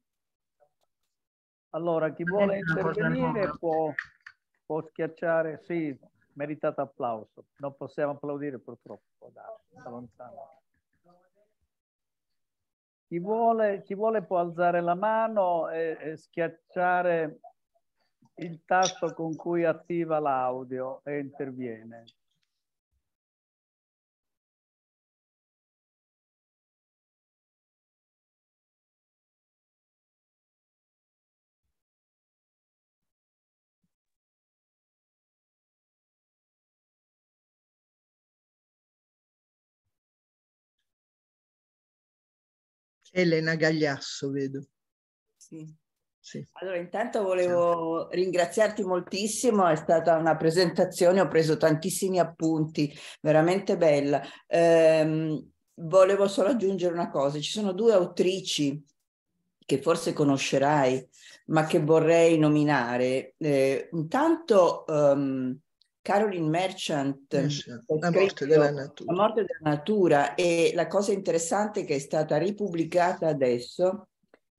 Allora, chi vuole intervenire può, può schiacciare, sì, meritato applauso. Non possiamo applaudire purtroppo, da, da lontano. Chi vuole, chi vuole, può alzare la mano e, e schiacciare il tasto con cui attiva l'audio e interviene. Elena Gagliasso, vedo. Sì. Sì. Allora, intanto volevo ringraziarti moltissimo, è stata una presentazione, ho preso tantissimi appunti, veramente bella. Ehm, volevo solo aggiungere una cosa, ci sono due autrici che forse conoscerai, ma che vorrei nominare. Eh, intanto... Um, Caroline Merchant, la morte, della la morte della natura. E la cosa interessante che è stata ripubblicata adesso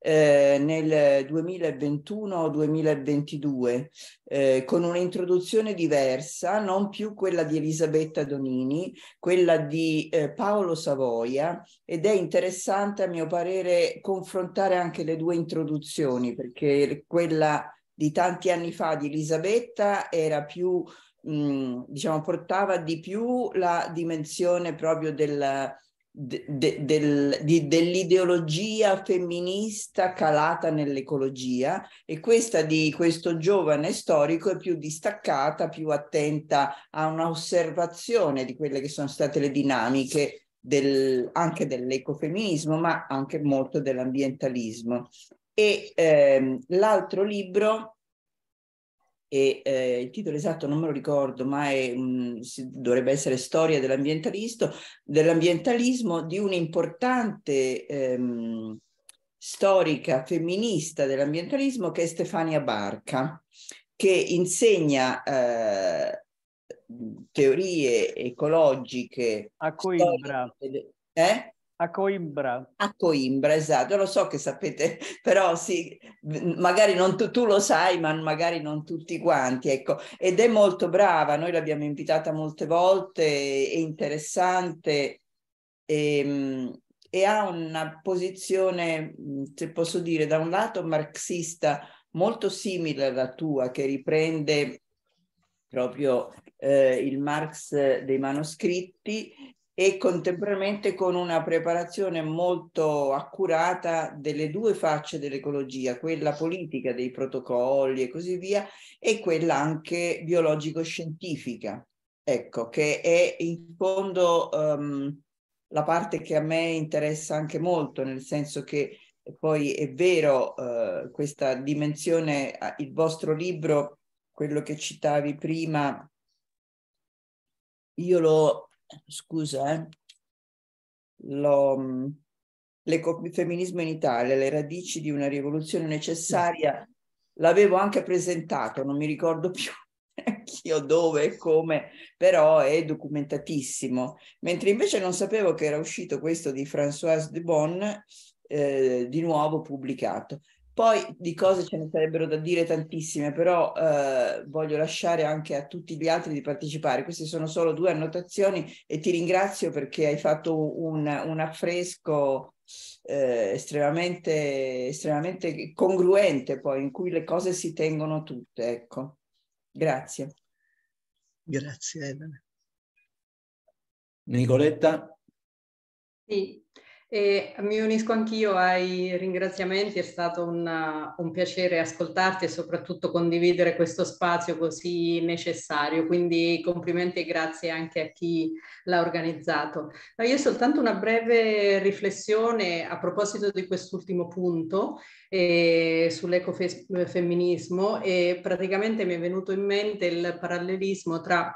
eh, nel 2021-2022 eh, con un'introduzione diversa, non più quella di Elisabetta Donini, quella di eh, Paolo Savoia ed è interessante a mio parere confrontare anche le due introduzioni perché quella di tanti anni fa di Elisabetta era più diciamo, portava di più la dimensione proprio del, de, de, del, di, dell'ideologia femminista calata nell'ecologia e questa di questo giovane storico è più distaccata, più attenta a un'osservazione di quelle che sono state le dinamiche del, anche dell'ecofemminismo, ma anche molto dell'ambientalismo. E ehm, l'altro libro e eh, il titolo esatto non me lo ricordo, ma è, mh, mm, dovrebbe essere Storia dell'ambientalismo, di un'importante ehm, storica femminista dell'ambientalismo che è Stefania Barca, che insegna eh, teorie ecologiche a Coimbra. Storiche, eh? A Coimbra. A Coimbra, esatto, lo so che sapete, però sì, magari non tu, tu lo sai, ma magari non tutti quanti, ecco. Ed è molto brava, noi l'abbiamo invitata molte volte, è interessante e, ehm, e ha una posizione, se posso dire, da un lato marxista molto simile alla tua, che riprende proprio eh, il Marx dei manoscritti e contemporaneamente con una preparazione molto accurata delle due facce dell'ecologia, quella politica dei protocolli e così via, e quella anche biologico-scientifica, ecco, che è in fondo um, la parte che a me interessa anche molto, nel senso che poi è vero uh, questa dimensione, il vostro libro, quello che citavi prima, io lo scusa, eh, lo, mm, il femminismo in Italia, le radici di una rivoluzione necessaria, l'avevo anche presentato, non mi ricordo più anch'io dove e come, però è documentatissimo. Mentre invece non sapevo che era uscito questo di Françoise Dubon, eh, di nuovo pubblicato. Poi di cose ce ne sarebbero da dire tantissime, però eh, voglio lasciare anche a tutti gli altri di partecipare. Queste sono solo due annotazioni e ti ringrazio perché hai fatto un, un affresco eh, estremamente, estremamente congruente poi, in cui le cose si tengono tutte. Ecco. Grazie. Grazie Elena. Nicoletta? Sì, e mi unisco anch'io ai ringraziamenti, è stato un, un, piacere ascoltarti e soprattutto condividere questo spazio così necessario, quindi complimenti e grazie anche a chi l'ha organizzato. Ma io soltanto una breve riflessione a proposito di quest'ultimo punto eh, sull'ecofemminismo e praticamente mi è venuto in mente il parallelismo tra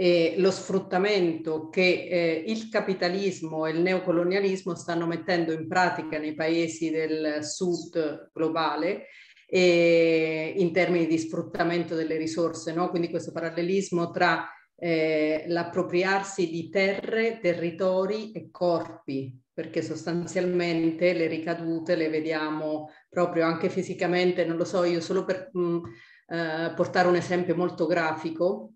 eh, lo sfruttamento che eh, il capitalismo e il neocolonialismo stanno mettendo in pratica nei paesi del sud globale eh, in termini di sfruttamento delle risorse, no? quindi questo parallelismo tra eh, l'appropriarsi di terre, territori e corpi, perché sostanzialmente le ricadute le vediamo proprio anche fisicamente, non lo so, io solo per mh, mm, eh, portare un esempio molto grafico,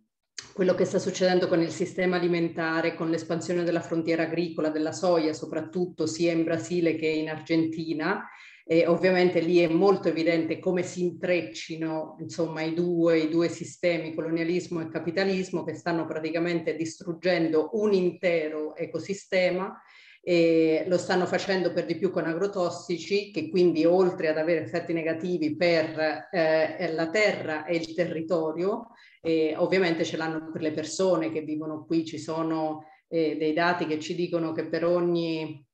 quello che sta succedendo con il sistema alimentare, con l'espansione della frontiera agricola, della soia soprattutto sia in Brasile che in Argentina. E ovviamente lì è molto evidente come si intreccino insomma, i, due, i due sistemi, colonialismo e capitalismo, che stanno praticamente distruggendo un intero ecosistema e lo stanno facendo per di più con agrotossici che quindi oltre ad avere effetti negativi per eh, la terra e il territorio e ovviamente ce l'hanno per le persone che vivono qui, ci sono eh, dei dati che ci dicono che per ogni,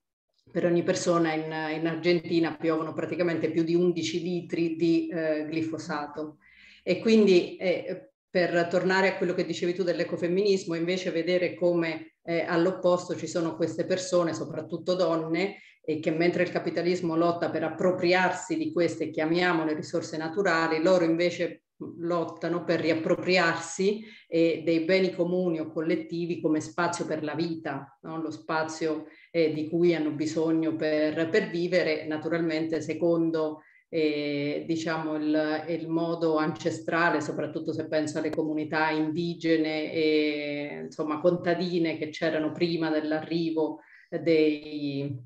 per ogni persona in, in, Argentina piovono praticamente più di 11 litri di eh, glifosato. E quindi eh, per tornare a quello che dicevi tu dell'ecofemminismo, invece vedere come eh, all'opposto ci sono queste persone, soprattutto donne, e che mentre il capitalismo lotta per appropriarsi di queste, chiamiamole risorse naturali, loro invece lottano per riappropriarsi eh, dei beni comuni o collettivi come spazio per la vita, no? lo spazio eh, di cui hanno bisogno per, per vivere, naturalmente secondo eh, diciamo il, il, modo ancestrale, soprattutto se penso alle comunità indigene e insomma contadine che c'erano prima dell'arrivo dei,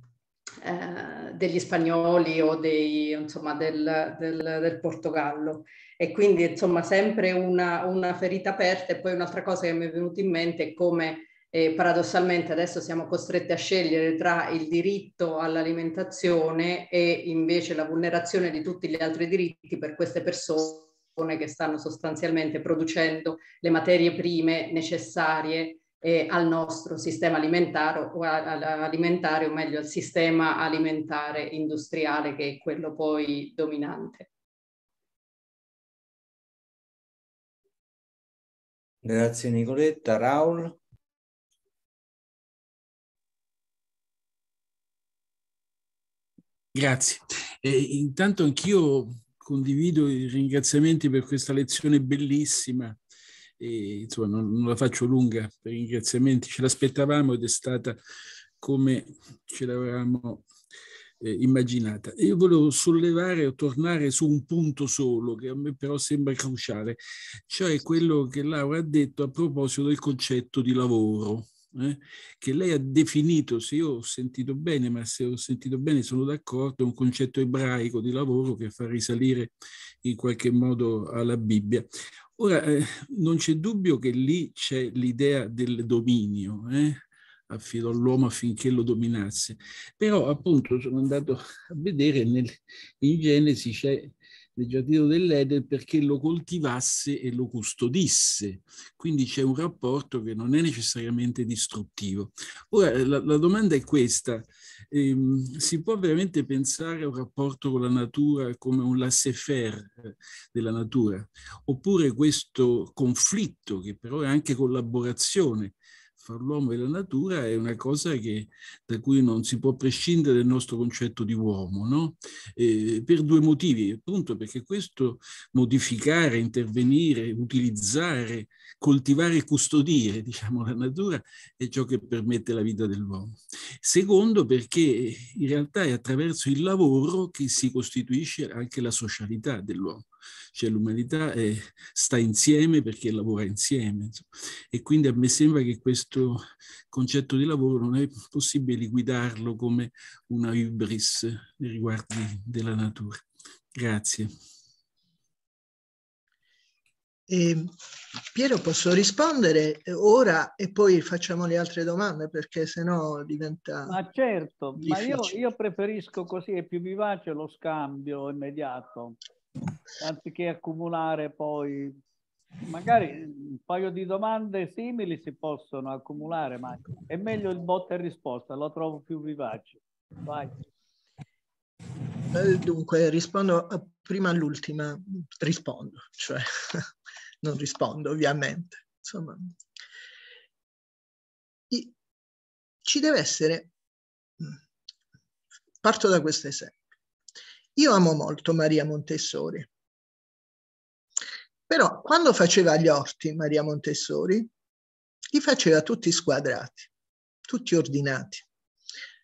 eh, degli spagnoli o dei, insomma, del, del, del, Portogallo. E quindi insomma sempre una, una, ferita aperta. E poi un'altra cosa che mi è venuta in mente è come eh, paradossalmente adesso siamo costretti a scegliere tra il diritto all'alimentazione e invece la vulnerazione di tutti gli altri diritti per queste persone che stanno sostanzialmente producendo le materie prime necessarie eh, al nostro sistema alimentare o, alimentare, o meglio al sistema alimentare industriale che è quello poi dominante. Grazie Nicoletta. Raul? Grazie. Eh, intanto anch'io condivido i ringraziamenti per questa lezione bellissima e insomma non, non la faccio lunga per i ringraziamenti, ce l'aspettavamo ed è stata come ce l'avevamo eh, immaginata. Io volevo sollevare o tornare su un punto solo che a me però sembra cruciale, cioè quello che Laura ha detto a proposito del concetto di lavoro. Eh, che lei ha definito, se io ho sentito bene, ma se ho sentito bene sono d'accordo, un concetto ebraico di lavoro che fa risalire in qualche modo alla Bibbia. Ora, eh, non c'è dubbio che lì c'è l'idea del dominio, eh? affidò l'uomo affinché lo dominasse. Però appunto sono andato a vedere nel, in Genesi c'è del giardino dell'Eder perché lo coltivasse e lo custodisse. Quindi c'è un rapporto che non è necessariamente distruttivo. Ora, la, la domanda è questa. Ehm, si può veramente pensare a un rapporto con la natura come un laissez-faire della natura? Oppure questo conflitto, che però è anche collaborazione, fra l'uomo e la natura è una cosa che, da cui non si può prescindere dal nostro concetto di uomo, no? eh, per due motivi, appunto perché questo modificare, intervenire, utilizzare, coltivare e custodire diciamo, la natura è ciò che permette la vita dell'uomo. Secondo perché in realtà è attraverso il lavoro che si costituisce anche la socialità dell'uomo cioè l'umanità è, eh, sta insieme perché lavora insieme. E quindi a me sembra che questo concetto di lavoro non è possibile liquidarlo come una ibris nei riguardi della natura. Grazie. Eh, Piero, posso rispondere ora e poi facciamo le altre domande perché sennò diventa. Ma certo, difficile. ma io, io, preferisco così, è più vivace lo scambio immediato anziché accumulare poi magari un paio di domande simili si possono accumulare, ma è meglio il botta e risposta, lo trovo più vivace. Vai. Eh, dunque, rispondo eh, prima all'ultima, rispondo, cioè non rispondo ovviamente. Insomma, ci deve essere, mm, parto da questo esempio, io amo molto Maria Montessori. Però quando faceva gli orti Maria Montessori, li faceva tutti squadrati, tutti ordinati,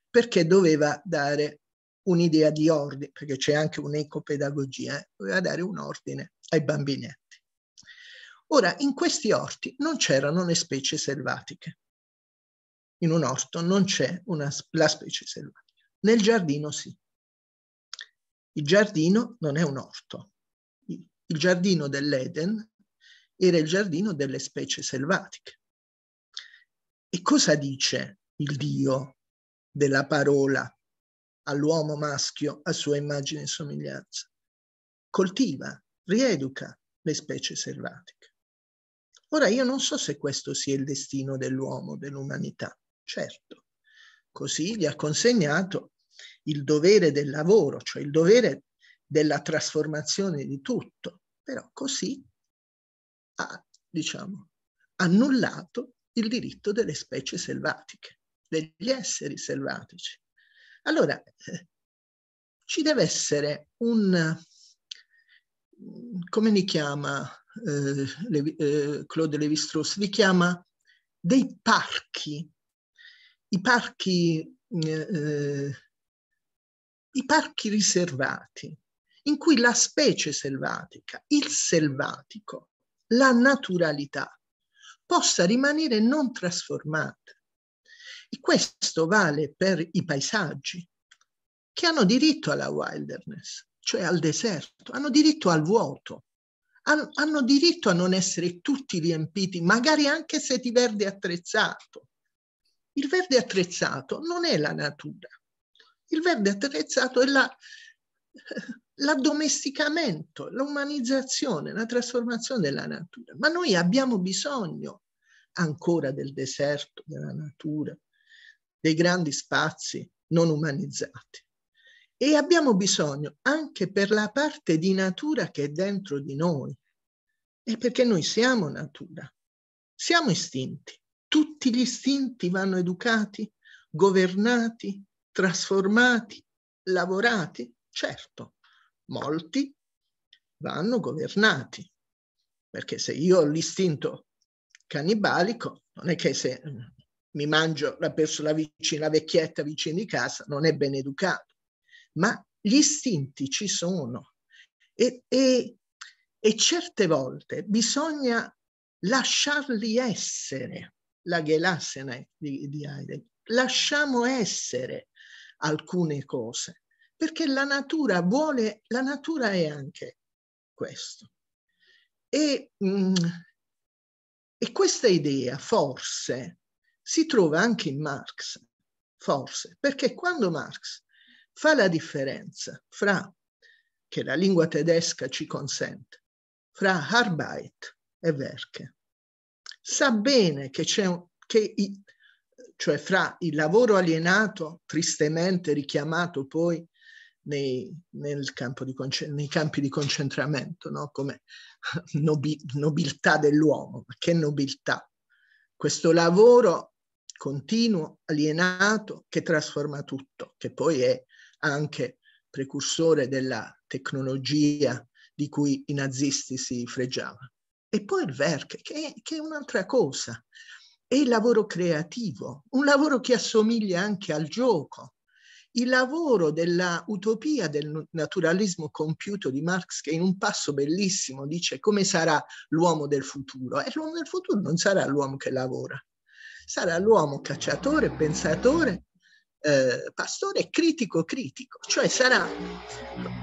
perché doveva dare un'idea di ordine, perché c'è anche un'ecopedagogia, eh? doveva dare un ordine ai bambinetti. Ora, in questi orti non c'erano le specie selvatiche. In un orto non c'è una, la specie selvatica. Nel giardino sì. Il giardino non è un orto. Il giardino dell'Eden era il giardino delle specie selvatiche. E cosa dice il Dio della parola all'uomo maschio a sua immagine e somiglianza? Coltiva, rieduca le specie selvatiche. Ora io non so se questo sia il destino dell'uomo, dell'umanità, certo. Così gli ha consegnato il dovere del lavoro, cioè il dovere della trasformazione di tutto, però così ha, diciamo, annullato il diritto delle specie selvatiche, degli esseri selvatici. Allora, eh, ci deve essere un, come li chiama eh, le, eh, Claude Levi-Strauss, li chiama dei parchi, i parchi eh, eh i parchi riservati, in cui la specie selvatica, il selvatico, la naturalità possa rimanere non trasformata. E questo vale per i paesaggi, che hanno diritto alla wilderness, cioè al deserto, hanno diritto al vuoto, hanno, hanno diritto a non essere tutti riempiti, magari anche se di verde attrezzato. Il verde attrezzato non è la natura, il verde attrezzato è la, l'addomesticamento, l'umanizzazione, la trasformazione della natura. Ma noi abbiamo bisogno ancora del deserto, della natura, dei grandi spazi non umanizzati. E abbiamo bisogno anche per la parte di natura che è dentro di noi. E perché noi siamo natura, siamo istinti. Tutti gli istinti vanno educati, governati, trasformati, lavorati? Certo, molti vanno governati, perché se io ho l'istinto cannibalico, non è che se eh, mi mangio la persona vicina, la vecchietta vicina di casa, non è ben educato, ma gli istinti ci sono e, e, e certe volte bisogna lasciarli essere, la Gelassene di, di Heidegger, lasciamo essere, alcune cose, perché la natura vuole, la natura è anche questo. E, mh, mm, e questa idea forse si trova anche in Marx, forse, perché quando Marx fa la differenza fra, che la lingua tedesca ci consente, fra Arbeit e Werke, sa bene che, c'è un, che i, cioè fra il lavoro alienato, tristemente richiamato poi nei, campo di, nei campi di concentramento, no? come nobi, nobiltà dell'uomo, ma che nobiltà. Questo lavoro continuo, alienato, che trasforma tutto, che poi è anche precursore della tecnologia di cui i nazisti si fregiavano. E poi il Werk, che, che è un'altra cosa è il lavoro creativo, un lavoro che assomiglia anche al gioco. Il lavoro della utopia del naturalismo compiuto di Marx, che in un passo bellissimo dice come sarà l'uomo del futuro, e l'uomo del futuro non sarà l'uomo che lavora, sarà l'uomo cacciatore, pensatore, eh, pastore critico critico, cioè sarà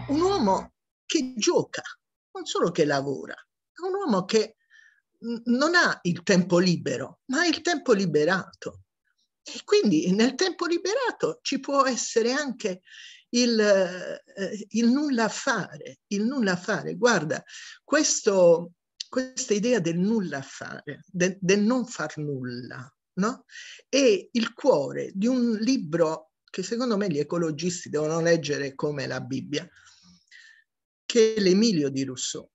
un uomo che gioca, non solo che lavora, è un uomo che non ha il tempo libero, ma ha il tempo liberato. E quindi nel tempo liberato ci può essere anche il, eh, il nulla fare, il nulla fare. Guarda, questo, questa idea del nulla fare, de, del non far nulla, no? È il cuore di un libro che secondo me gli ecologisti devono leggere come la Bibbia, che è l'Emilio di Rousseau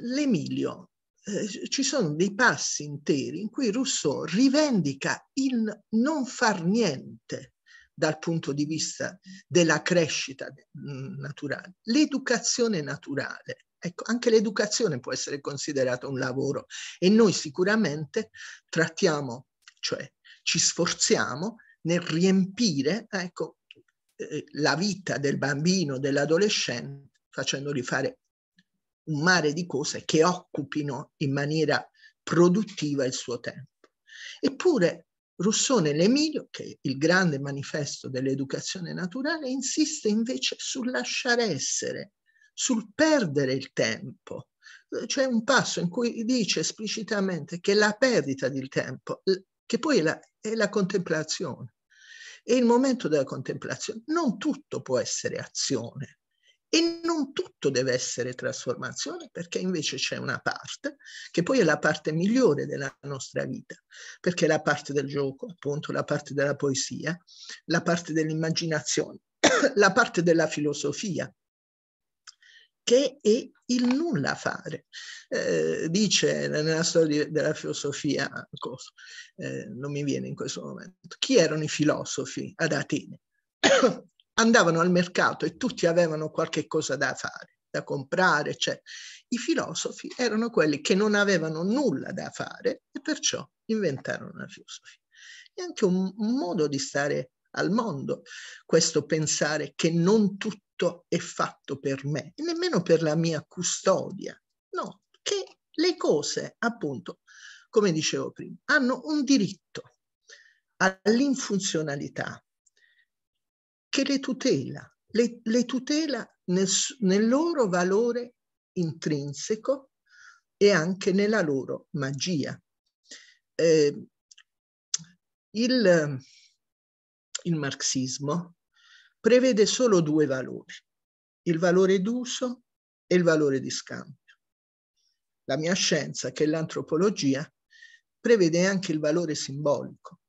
l'Emilio eh, ci sono dei passi interi in cui Rousseau rivendica il non far niente dal punto di vista della crescita mm, naturale, l'educazione naturale. Ecco, anche l'educazione può essere considerata un lavoro e noi sicuramente trattiamo, cioè ci sforziamo nel riempire ecco, eh, la vita del bambino, dell'adolescente, facendogli fare un mare di cose che occupino in maniera produttiva il suo tempo. Eppure Rousseau nell'Emilio, che è il grande manifesto dell'educazione naturale, insiste invece sul lasciare essere, sul perdere il tempo. C'è un passo in cui dice esplicitamente che la perdita del tempo, che poi è la, è la contemplazione, è il momento della contemplazione. Non tutto può essere azione, e non tutto deve essere trasformazione, perché invece c'è una parte, che poi è la parte migliore della nostra vita, perché è la parte del gioco, appunto, la parte della poesia, la parte dell'immaginazione, la parte della filosofia, che è il nulla fare. Eh, dice nella storia della filosofia, eh, non mi viene in questo momento, chi erano i filosofi ad Atene? andavano al mercato e tutti avevano qualche cosa da fare, da comprare, cioè. I filosofi erano quelli che non avevano nulla da fare e perciò inventarono la filosofia. E anche un, un modo di stare al mondo, questo pensare che non tutto è fatto per me, e nemmeno per la mia custodia, no, che le cose, appunto, come dicevo prima, hanno un diritto all'infunzionalità, che le tutela, le, le tutela nel, nel loro valore intrinseco e anche nella loro magia. Eh, il, il, marxismo prevede solo due valori, il valore d'uso e il valore di scambio. La mia scienza, che è l'antropologia, prevede anche il valore simbolico,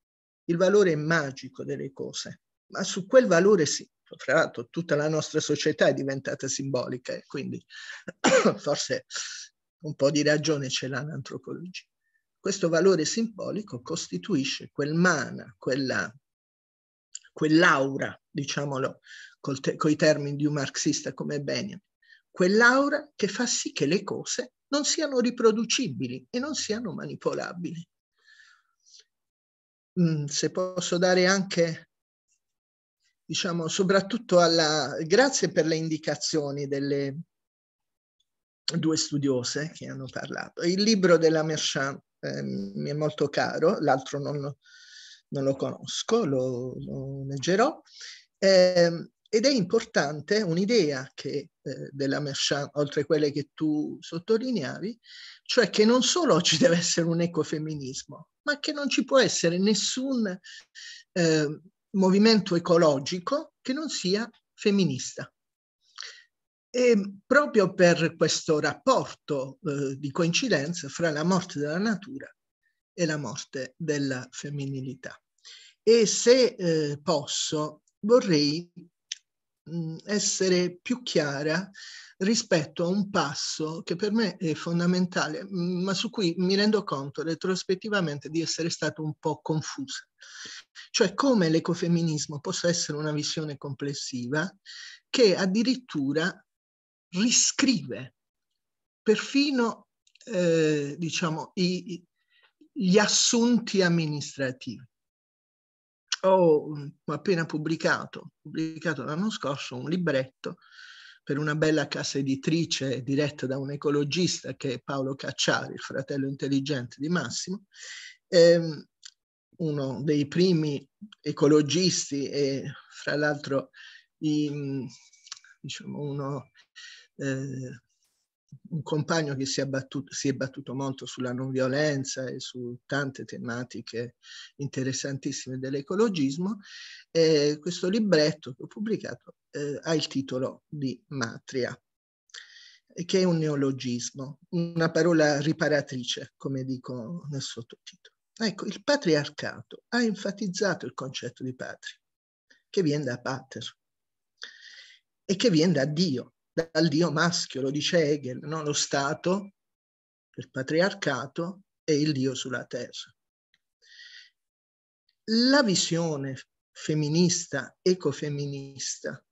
il valore magico delle cose ma su quel valore sì. Fra l'altro tutta la nostra società è diventata simbolica e quindi forse un po' di ragione ce l'ha l'antropologia. Questo valore simbolico costituisce quel mana, quella, quell'aura, diciamolo te, coi termini di un marxista come Benjamin, quell'aura che fa sì che le cose non siano riproducibili e non siano manipolabili. Mm, se posso dare anche diciamo, soprattutto alla... Grazie per le indicazioni delle due studiose che hanno parlato. Il libro della Merchant eh, mi è molto caro, l'altro non, non, lo conosco, lo, lo leggerò. Eh, ed è importante un'idea che, eh, della Merchant, oltre a quelle che tu sottolineavi, cioè che non solo ci deve essere un ecofemminismo, ma che non ci può essere nessun eh, movimento ecologico che non sia femminista. E proprio per questo rapporto eh, di coincidenza fra la morte della natura e la morte della femminilità. E se eh, posso, vorrei essere più chiara rispetto a un passo che per me è fondamentale, ma su cui mi rendo conto retrospettivamente di essere stato un po' confusa. Cioè come l'ecofemminismo possa essere una visione complessiva che addirittura riscrive perfino eh, diciamo, i, gli assunti amministrativi ho appena pubblicato, pubblicato l'anno scorso un libretto per una bella casa editrice diretta da un ecologista che è Paolo Cacciari, il fratello intelligente di Massimo, ehm, uno dei primi ecologisti e fra l'altro diciamo uno eh, un compagno che si è, battuto, si è, battuto, molto sulla non violenza e su tante tematiche interessantissime dell'ecologismo. Eh, questo libretto che ho pubblicato eh, ha il titolo di Matria, che è un neologismo, una parola riparatrice, come dico nel sottotitolo. Ecco, il patriarcato ha enfatizzato il concetto di patria, che viene da pater e che viene da Dio dal Dio maschio, lo dice Hegel, no? lo Stato, il patriarcato e il Dio sulla terra. La visione femminista, ecofemminista,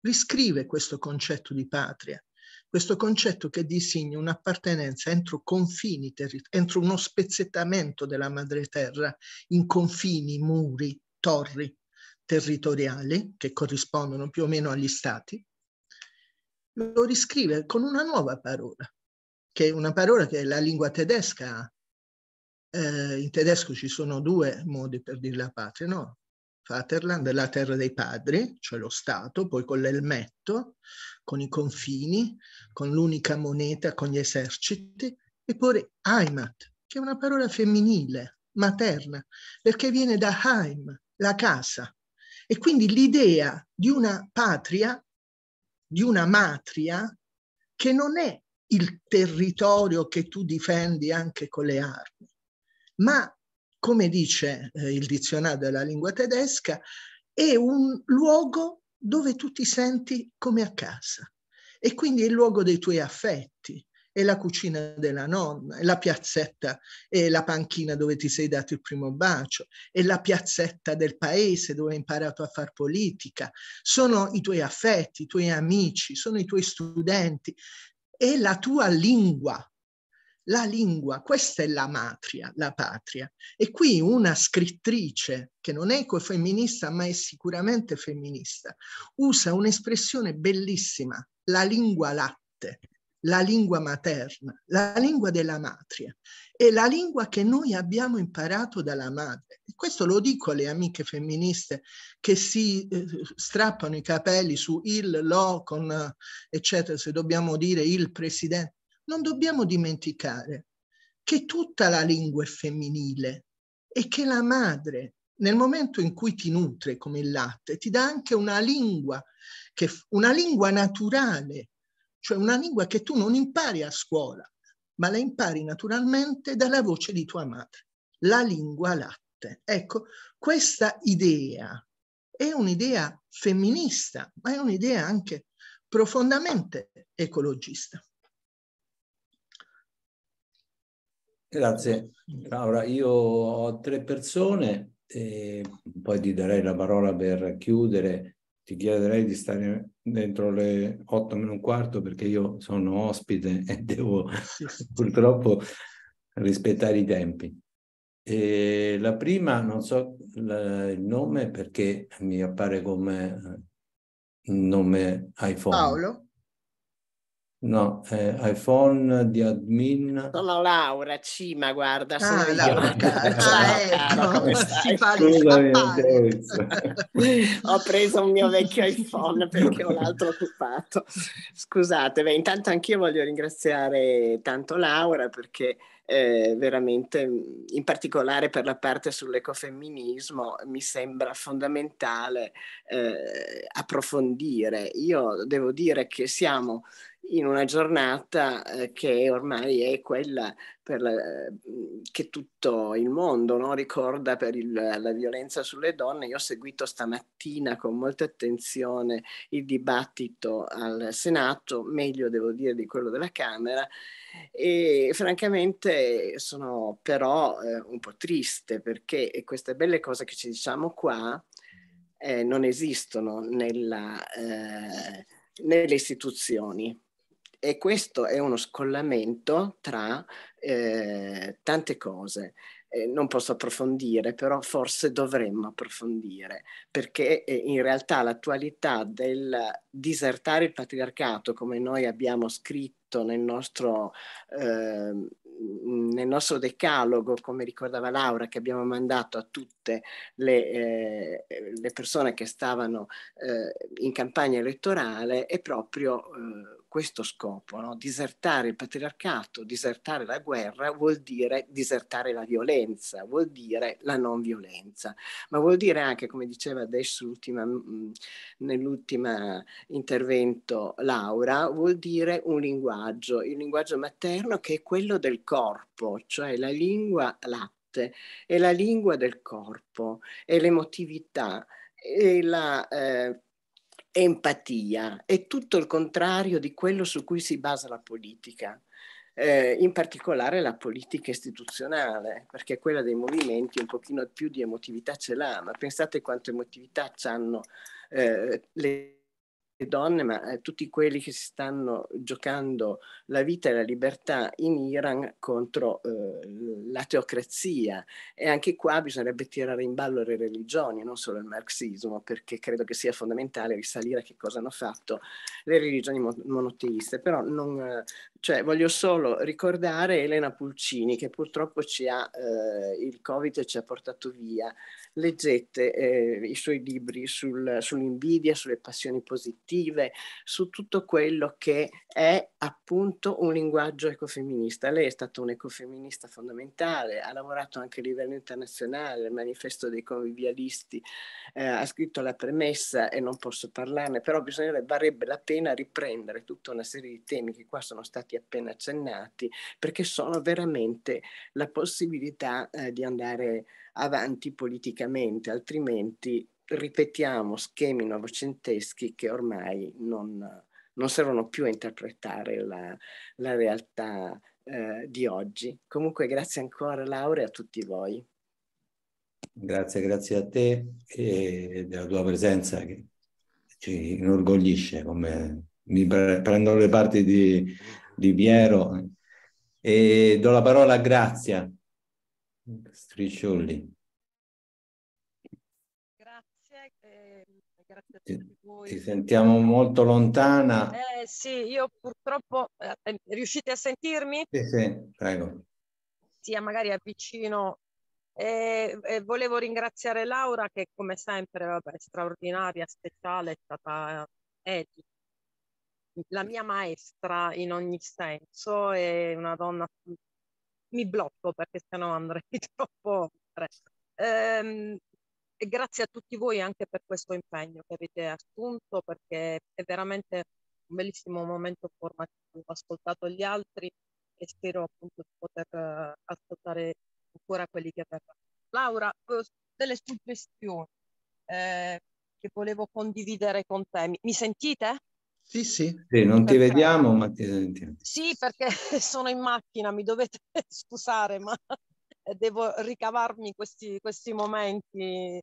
riscrive questo concetto di patria, questo concetto che disegna un'appartenenza entro confini, entro uno spezzettamento della madre terra, in confini, muri, torri territoriali che corrispondono più o meno agli stati, lo riscrive con una nuova parola, che è una parola che la lingua tedesca Eh, in tedesco ci sono due modi per dire la patria, no? Vaterland, la terra dei padri, cioè lo Stato, poi con l'elmetto, con i confini, con l'unica moneta, con gli eserciti, e poi Heimat, che è una parola femminile, materna, perché viene da Heim, la casa. E quindi l'idea di una patria di una matria che non è il territorio che tu difendi anche con le armi, ma come dice eh, il dizionario della lingua tedesca, è un luogo dove tu ti senti come a casa e quindi è il luogo dei tuoi affetti, e la cucina della nonna, e la piazzetta e la panchina dove ti sei dato il primo bacio, e la piazzetta del paese dove hai imparato a far politica, sono i tuoi affetti, i tuoi amici, sono i tuoi studenti, è la tua lingua. La lingua, questa è la matria, la patria. E qui una scrittrice, che non è ecofemminista, ma è sicuramente femminista, usa un'espressione bellissima, la lingua latte la lingua materna, la lingua della matria, è la lingua che noi abbiamo imparato dalla madre. Questo lo dico alle amiche femministe che si eh, strappano i capelli su il, lo, con, eccetera, se dobbiamo dire il presidente. Non dobbiamo dimenticare che tutta la lingua è femminile e che la madre, nel momento in cui ti nutre come il latte, ti dà anche una lingua, che, una lingua naturale cioè una lingua che tu non impari a scuola, ma la impari naturalmente dalla voce di tua madre, la lingua latte. Ecco, questa idea è un'idea femminista, ma è un'idea anche profondamente ecologista. Grazie. Laura, io ho tre persone, e poi ti darei la parola per chiudere ti chiederei di stare dentro le 8 meno un quarto perché io sono ospite e devo purtroppo rispettare i tempi. E la prima, non so la, il nome perché mi appare come eh, nome iPhone. Paolo. No, eh, iPhone di admin. Sono Laura Cima, guarda, sono ah, Laura, ah, ecco. ho preso un mio vecchio iPhone perché ho l'altro occupato. Scusate, beh, intanto anch'io voglio ringraziare tanto Laura perché eh, veramente, in particolare per la parte sull'ecofemminismo, mi sembra fondamentale eh, approfondire. Io devo dire che siamo in una giornata eh, che ormai è quella per la, mm, che tutto il mondo no? ricorda per il, la violenza sulle donne. Io ho seguito stamattina con molta attenzione il dibattito al Senato, meglio devo dire di quello della Camera, e francamente sono però eh, un po' triste perché queste belle cose che ci diciamo qua eh, non esistono nella, eh, nelle istituzioni e questo è uno scollamento tra eh, tante cose. Eh, non posso approfondire, però forse dovremmo approfondire, perché eh, in realtà l'attualità del disertare il patriarcato, come noi abbiamo scritto nel nostro, eh, nel nostro decalogo, come ricordava Laura, che abbiamo mandato a tutte le, eh, le persone che stavano eh, in campagna elettorale, è proprio eh, questo scopo. No? Disertare il patriarcato, disertare la guerra vuol dire disertare la violenza, vuol dire la non violenza, ma vuol dire anche, come diceva adesso mm, mm, nell'ultima intervento Laura, vuol dire un linguaggio, il linguaggio materno che è quello del corpo, cioè la lingua latte, è la lingua del corpo, è l'emotività, è la eh, empatia, è tutto il contrario di quello su cui si basa la politica. Eh, in particolare la politica istituzionale, perché quella dei movimenti un pochino più di emotività ce l'ha, ma pensate quanto emotività hanno eh, le donne, ma a eh, tutti quelli che si stanno giocando la vita e la libertà in Iran contro eh, la teocrazia. E anche qua bisognerebbe tirare in ballo le religioni, non solo il marxismo, perché credo che sia fondamentale risalire a che cosa hanno fatto le religioni monoteiste. Però non, eh, cioè, voglio solo ricordare Elena Pulcini, che purtroppo ci ha, eh, il Covid ci ha portato via. Leggete eh, i suoi libri sul, sull'invidia, sulle passioni positive normative, su tutto quello che è appunto un linguaggio ecofemminista. Lei è stata un'ecofemminista fondamentale, ha lavorato anche a livello internazionale, il manifesto dei convivialisti, eh, ha scritto la premessa e non posso parlarne, però bisognerebbe, varrebbe la pena riprendere tutta una serie di temi che qua sono stati appena accennati, perché sono veramente la possibilità eh, di andare avanti politicamente, altrimenti ripetiamo schemi novecenteschi che ormai non, non servono più a interpretare la, la realtà eh, di oggi. Comunque grazie ancora Laura e a tutti voi. Grazie, grazie a te e della tua presenza che ci inorgoglisce come mi prendo le parti di, di Piero e do la parola a Grazia Strisciolli. Ti, ti, sentiamo molto lontana. Eh sì, io purtroppo... Eh, eh riuscite a sentirmi? Sì, sì, prego. Sì, magari avvicino. E, e volevo ringraziare Laura che come sempre vabbè, è straordinaria, speciale, è stata eh, è la mia maestra in ogni senso, e una donna... Mi blocco perché sennò andrei troppo oltre. Ehm, e grazie a tutti voi anche per questo impegno che avete assunto perché è veramente un bellissimo momento formativo. Ho ascoltato gli altri e spero appunto di poter eh, ascoltare ancora quelli che verranno. Laura, eh, delle suggestioni eh, che volevo condividere con te. Mi, sentite? Sì, sì, sì non ti vediamo ma ti sentiamo. Sì, perché sono in macchina, mi dovete scusare ma devo ricavarmi questi, questi momenti eh,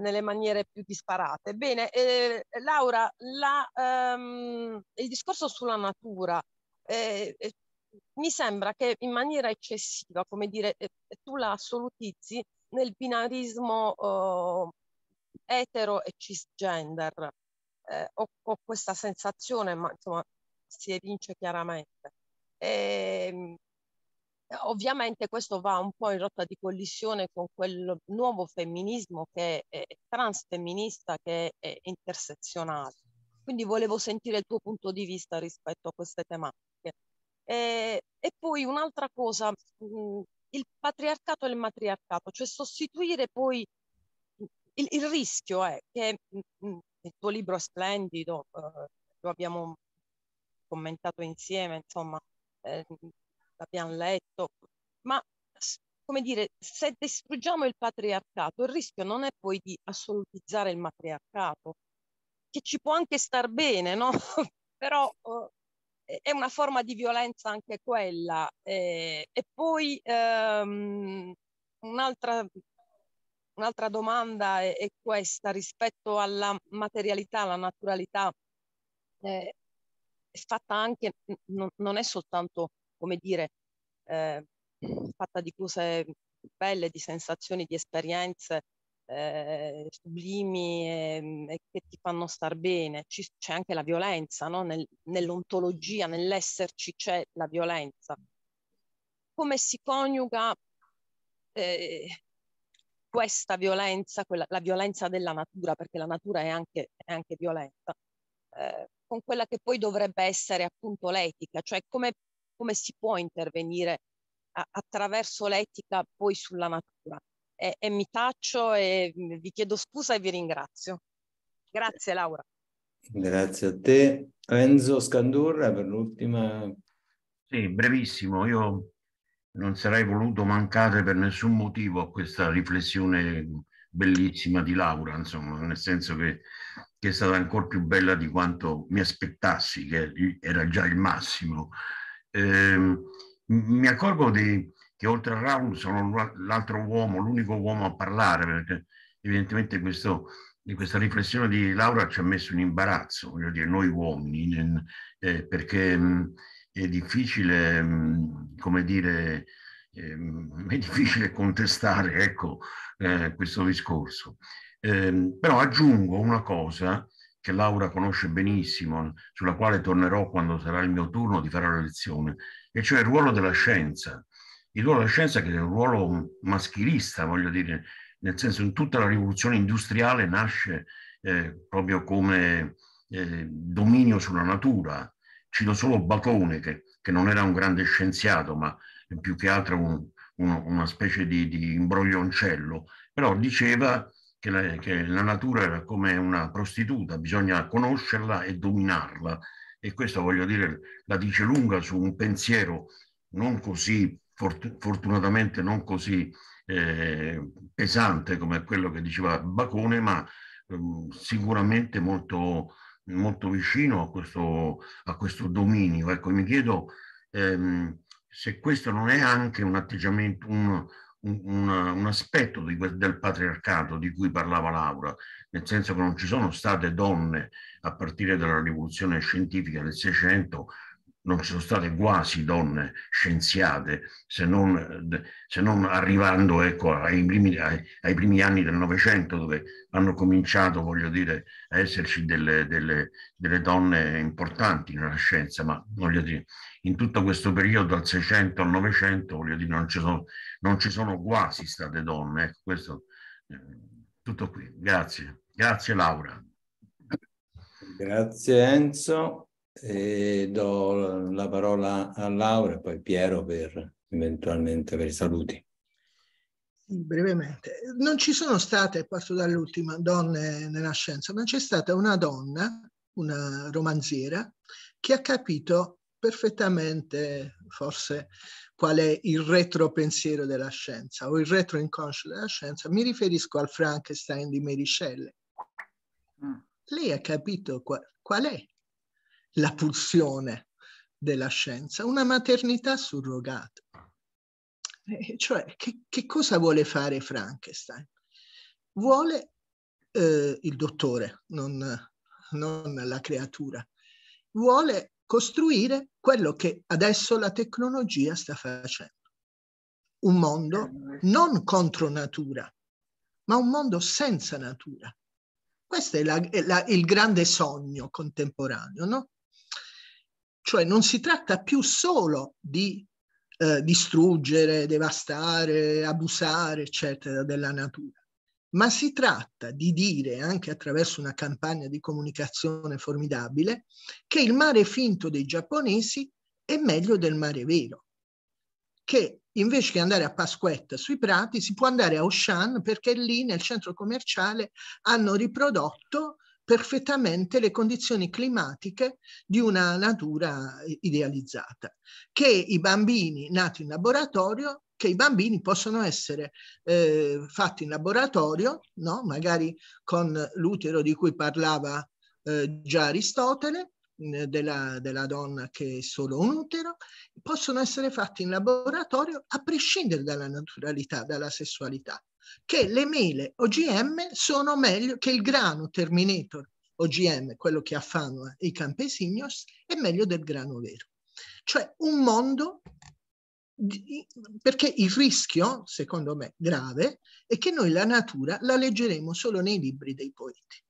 nelle maniere più disparate. Bene, eh, Laura, la, ehm, il discorso sulla natura eh, eh, mi sembra che in maniera eccessiva, come dire, eh, tu la assolutizzi nel binarismo oh, etero e cisgender. Eh, ho, ho, questa sensazione, ma insomma si evince chiaramente. Eh, Ovviamente questo va un po' in rotta di collisione con quel nuovo femminismo che è transfemminista, che è intersezionale. Quindi volevo sentire il tuo punto di vista rispetto a queste tematiche. E, eh, e poi un'altra cosa, mm, il patriarcato e il matriarcato, cioè sostituire poi il, il rischio è che mm, mm, il tuo libro è splendido, eh, lo abbiamo commentato insieme, insomma, eh, l'abbiamo letto, ma come dire, se distruggiamo il patriarcato, il rischio non è poi di assolutizzare il matriarcato, che ci può anche star bene, no? però eh, è una forma di violenza anche quella. Eh, e poi ehm, un'altra, un'altra domanda è, è, questa rispetto alla materialità, alla naturalità. Eh, fatta anche, non, non è soltanto come dire, eh, fatta di cose belle, di sensazioni, di esperienze eh, sublimi e, ehm, e, che ti fanno star bene. Ci, c'è anche la violenza, no? Nel, nell'ontologia, nell'esserci c'è la violenza. Come si coniuga eh, questa violenza, quella, la violenza della natura, perché la natura è anche, è anche violenta, eh, con quella che poi dovrebbe essere appunto l'etica, cioè come come si può intervenire a, attraverso l'etica poi sulla natura. E, e mi taccio e vi chiedo scusa e vi ringrazio. Grazie Laura. Grazie a te. Enzo Scandurra per l'ultima. Sì, brevissimo. Io non sarei voluto mancare per nessun motivo a questa riflessione bellissima di Laura, insomma, nel senso che, che è stata ancora più bella di quanto mi aspettassi, che era già il massimo eh, mi accorgo di, che oltre a Raul sono l'altro uomo, l'unico uomo a parlare, perché evidentemente questo, questa riflessione di Laura ci ha messo un imbarazzo, voglio dire, noi uomini, eh, perché mh, mm, è difficile, mh, mm, come dire, mh, ehm, è difficile contestare ecco, eh, questo discorso. Eh, però aggiungo una cosa che Laura conosce benissimo, sulla quale tornerò quando sarà il mio turno di fare la lezione, e cioè il ruolo della scienza. Il ruolo della scienza che è un ruolo maschilista, voglio dire, nel senso che tutta la rivoluzione industriale nasce eh, proprio come eh, dominio sulla natura. Cito solo Bacone, che, che, non era un grande scienziato, ma più che altro un, un, una specie di, di imbroglioncello, però diceva che la, che la natura era come una prostituta, bisogna conoscerla e dominarla. E questo, voglio dire, la dice lunga su un pensiero non così, fortunatamente non così eh, pesante come quello che diceva Bacone, ma eh, sicuramente molto, molto vicino a questo, a questo dominio. Ecco, mi chiedo ehm, se questo non è anche un atteggiamento, un, un, un, aspetto di, del patriarcato di cui parlava Laura, nel senso che non ci sono state donne a partire dalla rivoluzione scientifica del Seicento non ci sono state quasi donne scienziate, se non, se non arrivando ecco, ai, primi, ai, ai, primi, anni del Novecento, dove hanno cominciato, voglio dire, a esserci delle, delle, delle donne importanti nella scienza, ma voglio dire, in tutto questo periodo, dal 600 al 900, voglio dire, non ci sono, non ci sono quasi state donne. Ecco, questo, eh, tutto qui. Grazie. Grazie Laura. Grazie Enzo. E do la parola a Laura e poi Piero per eventualmente per i saluti. brevemente. Non ci sono state, parto dall'ultima, donne nella scienza, ma c'è stata una donna, una romanziera, che ha capito perfettamente, forse, qual è il retro pensiero della scienza o il retro inconscio della scienza. Mi riferisco al Frankenstein di Mary Shelley. Mm. Lei ha capito qual, qual è la pulsione della scienza, una maternità surrogata. E eh, cioè, che, che, cosa vuole fare Frankenstein? Vuole eh, il dottore, non, non la creatura, vuole costruire quello che adesso la tecnologia sta facendo. Un mondo non contro natura, ma un mondo senza natura. Questo è la, la, il grande sogno contemporaneo, no? Cioè non si tratta più solo di eh, distruggere, devastare, abusare, eccetera, della natura, ma si tratta di dire, anche attraverso una campagna di comunicazione formidabile, che il mare finto dei giapponesi è meglio del mare vero, che invece che andare a Pasquetta sui prati si può andare a Oshan perché lì nel centro commerciale hanno riprodotto perfettamente le condizioni climatiche di una natura eh, idealizzata, che i bambini nati in laboratorio i bambini possono essere eh, fatti in laboratorio, no? magari con l'utero di cui parlava eh, già Aristotele, della, della, donna che è solo un utero, possono essere fatti in laboratorio a prescindere dalla naturalità, dalla sessualità che le mele OGM sono meglio che il grano Terminator OGM, quello che affama eh, i campesinos, è meglio del grano vero. Cioè un mondo, di, perché il rischio, secondo me, grave, è che noi la natura la leggeremo solo nei libri dei poeti.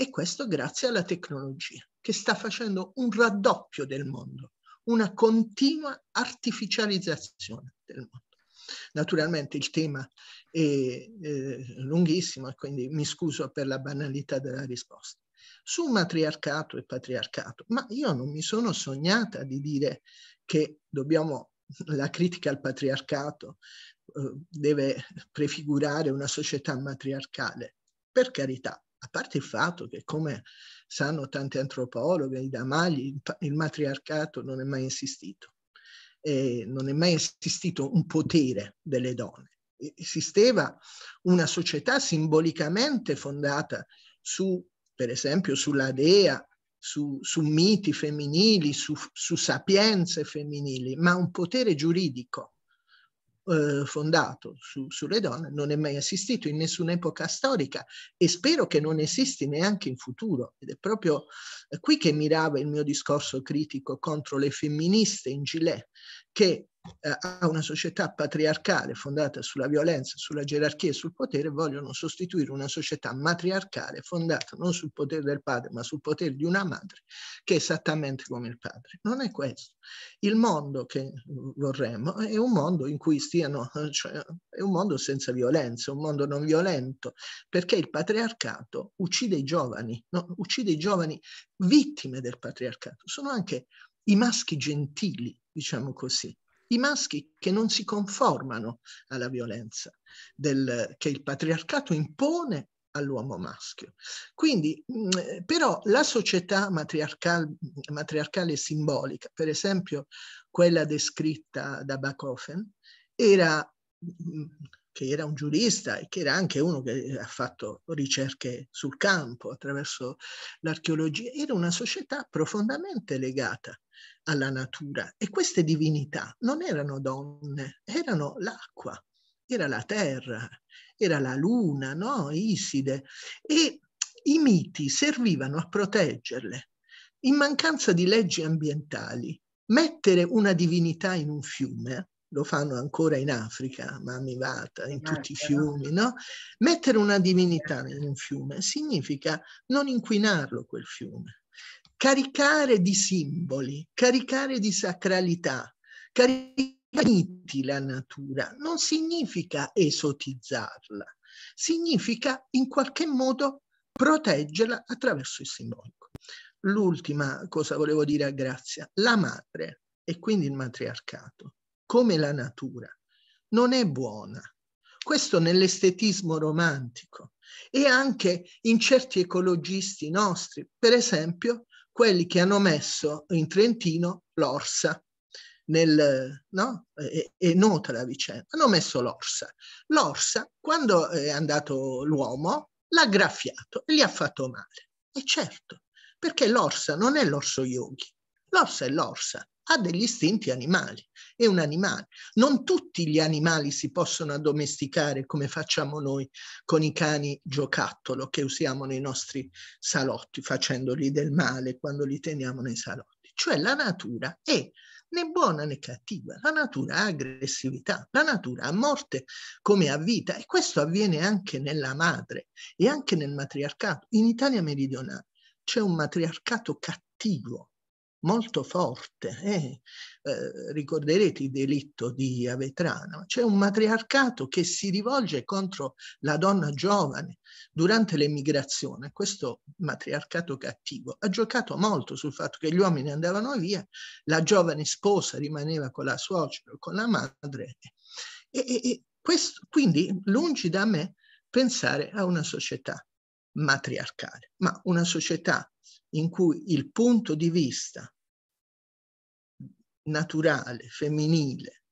E questo grazie alla tecnologia, che sta facendo un raddoppio del mondo, una continua artificializzazione del mondo. Naturalmente il tema e eh, lunghissimo quindi mi scuso per la banalità della risposta. Su matriarcato e patriarcato, ma io non mi sono sognata di dire che dobbiamo, la critica al patriarcato eh, deve prefigurare una società matriarcale. Per carità, a parte il fatto che, come sanno tanti antropologi, i damagli, il matriarcato non è mai esistito. Eh, non è mai esistito un potere delle donne esisteva una società simbolicamente fondata su, per esempio, sulla dea, su, su miti femminili, su, su, sapienze femminili, ma un potere giuridico eh, fondato su, sulle donne non è mai esistito in nessuna epoca storica e spero che non esisti neanche in futuro. Ed è proprio eh, qui che mirava il mio discorso critico contro le femministe in Gilet, che eh, a una società patriarcale fondata sulla violenza, sulla gerarchia e sul potere, vogliono sostituire una società matriarcale fondata non sul potere del padre, ma sul potere di una madre, che è esattamente come il padre. Non è questo. Il mondo che vorremmo è un mondo in cui stiano, eh, cioè, è un mondo senza violenza, un mondo non violento, perché il patriarcato uccide i giovani, no? uccide i giovani vittime del patriarcato, sono anche i maschi gentili, diciamo così, i maschi che non si conformano alla violenza del, che il patriarcato impone all'uomo maschio. Quindi mm, però la società matriarcal, matriarcale simbolica, per esempio quella descritta da Bachofen, era mm, che era un giurista e che era anche uno che ha fatto ricerche sul campo attraverso l'archeologia, era una società profondamente legata alla natura e queste divinità non erano donne, erano l'acqua, era la terra, era la luna, no? Iside. E i miti servivano a proteggerle. In mancanza di leggi ambientali, mettere una divinità in un fiume, lo fanno ancora in Africa, Mamivata, in eh, tutti i fiumi, no? Mettere una divinità in un fiume significa non inquinarlo quel fiume caricare di simboli, caricare di sacralità, caricare la natura, non significa esotizzarla, significa in qualche modo proteggerla attraverso il simbolico. L'ultima cosa volevo dire a Grazia, la madre e quindi il matriarcato, come la natura, non è buona. Questo nell'estetismo romantico e anche in certi ecologisti nostri, per esempio quelli che hanno messo in Trentino l'orsa. Nel, no? è, è nota la vicenda, hanno messo l'orsa. L'orsa, quando è andato l'uomo, l'ha graffiato e gli ha fatto male. E certo, perché l'orsa non è l'orso yogi, l'orsa è l'orsa ha degli istinti animali, è un animale. Non tutti gli animali si possono addomesticare come facciamo noi con i cani giocattolo che usiamo nei nostri salotti, facendogli del male quando li teniamo nei salotti. Cioè la natura è né buona né cattiva, la natura ha aggressività, la natura ha morte come ha vita e questo avviene anche nella madre e anche nel matriarcato. In Italia meridionale c'è un matriarcato cattivo molto forte. Eh? Eh, ricorderete il delitto di Avetrano. C'è un matriarcato che si rivolge contro la donna giovane durante l'emigrazione. Questo matriarcato cattivo ha giocato molto sul fatto che gli uomini andavano via, la giovane sposa rimaneva con la suocera o con la madre. E, e, e questo, quindi, lungi da me pensare a una società matriarcale, ma una società in cui il punto di vista naturale, femminile,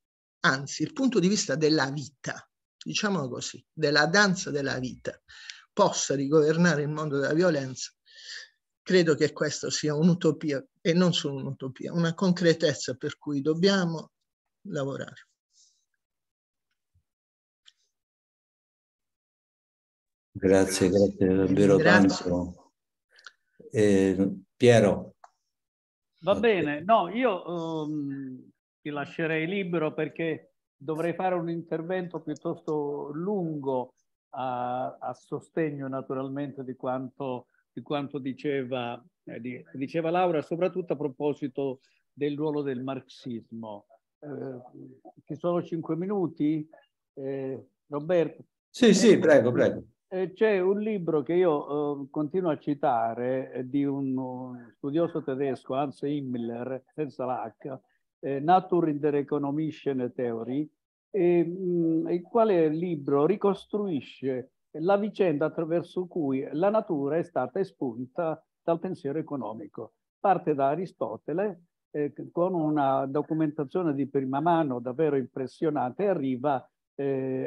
anzi il punto di vista della vita, diciamo così, della danza della vita, possa rigovernare il mondo della violenza, credo che questa sia un'utopia e non solo un'utopia, una concretezza per cui dobbiamo lavorare. Grazie, grazie davvero grazie. tanto. Eh, Piero. Va bene, no, io um, ti lascerei libero perché dovrei fare un intervento piuttosto lungo a, a sostegno naturalmente di quanto, di quanto diceva, eh, di, diceva, Laura, soprattutto a proposito del ruolo del marxismo. Eh, ci sono cinque minuti, eh, Roberto? Sì, sì, prego, prego. Eh, c'è un libro che io eh, continuo a citare eh, di un studioso tedesco, Hans Himmler, senza l'H, eh, Nature in der Economischen Theory, mh, mm, il quale libro ricostruisce la vicenda attraverso cui la natura è stata espunta dal pensiero economico. Parte da Aristotele eh, con una documentazione di prima mano davvero impressionante e arriva,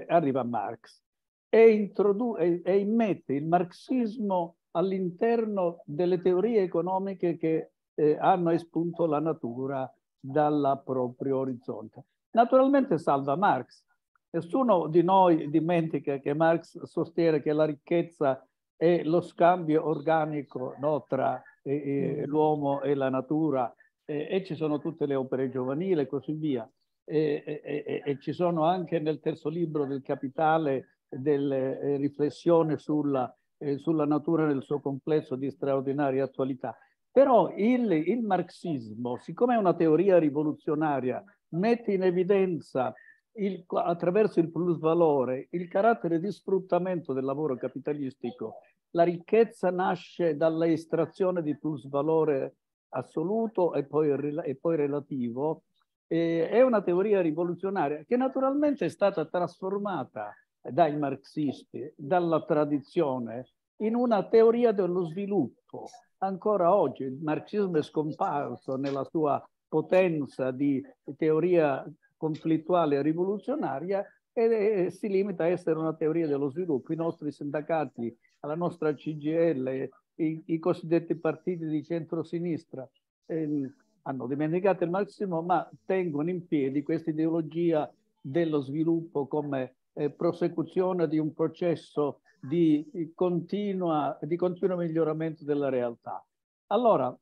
arriva a Marx e, introdu- e, e immette il marxismo all'interno delle teorie economiche che eh, hanno espunto la natura dal proprio orizzonte. Naturalmente salva Marx. Nessuno di noi dimentica che Marx sostiene che la ricchezza è lo scambio organico no, tra eh, eh mm. l'uomo e la natura eh, e ci sono tutte le opere giovanili e così via. E, e, e, e ci sono anche nel terzo libro del Capitale delle eh, riflessioni sulla, eh, sulla, natura nel suo complesso di straordinaria attualità. Però il, il marxismo, siccome è una teoria rivoluzionaria, mette in evidenza il, attraverso il plus valore il carattere di sfruttamento del lavoro capitalistico. La ricchezza nasce dalla estrazione di plus valore assoluto e poi, e poi relativo. E, è una teoria rivoluzionaria che naturalmente è stata trasformata dai marxisti, dalla tradizione, in una teoria dello sviluppo. Ancora oggi il marxismo è scomparso nella sua potenza di teoria conflittuale rivoluzionaria e, e si limita a essere una teoria dello sviluppo. I nostri sindacati, la nostra CGL, i, i cosiddetti partiti di centrosinistra eh, hanno dimenticato il marxismo, ma tengono in piedi questa ideologia dello sviluppo come eh, prosecuzione di un processo di, eh, continua, di continuo miglioramento della realtà. Allora,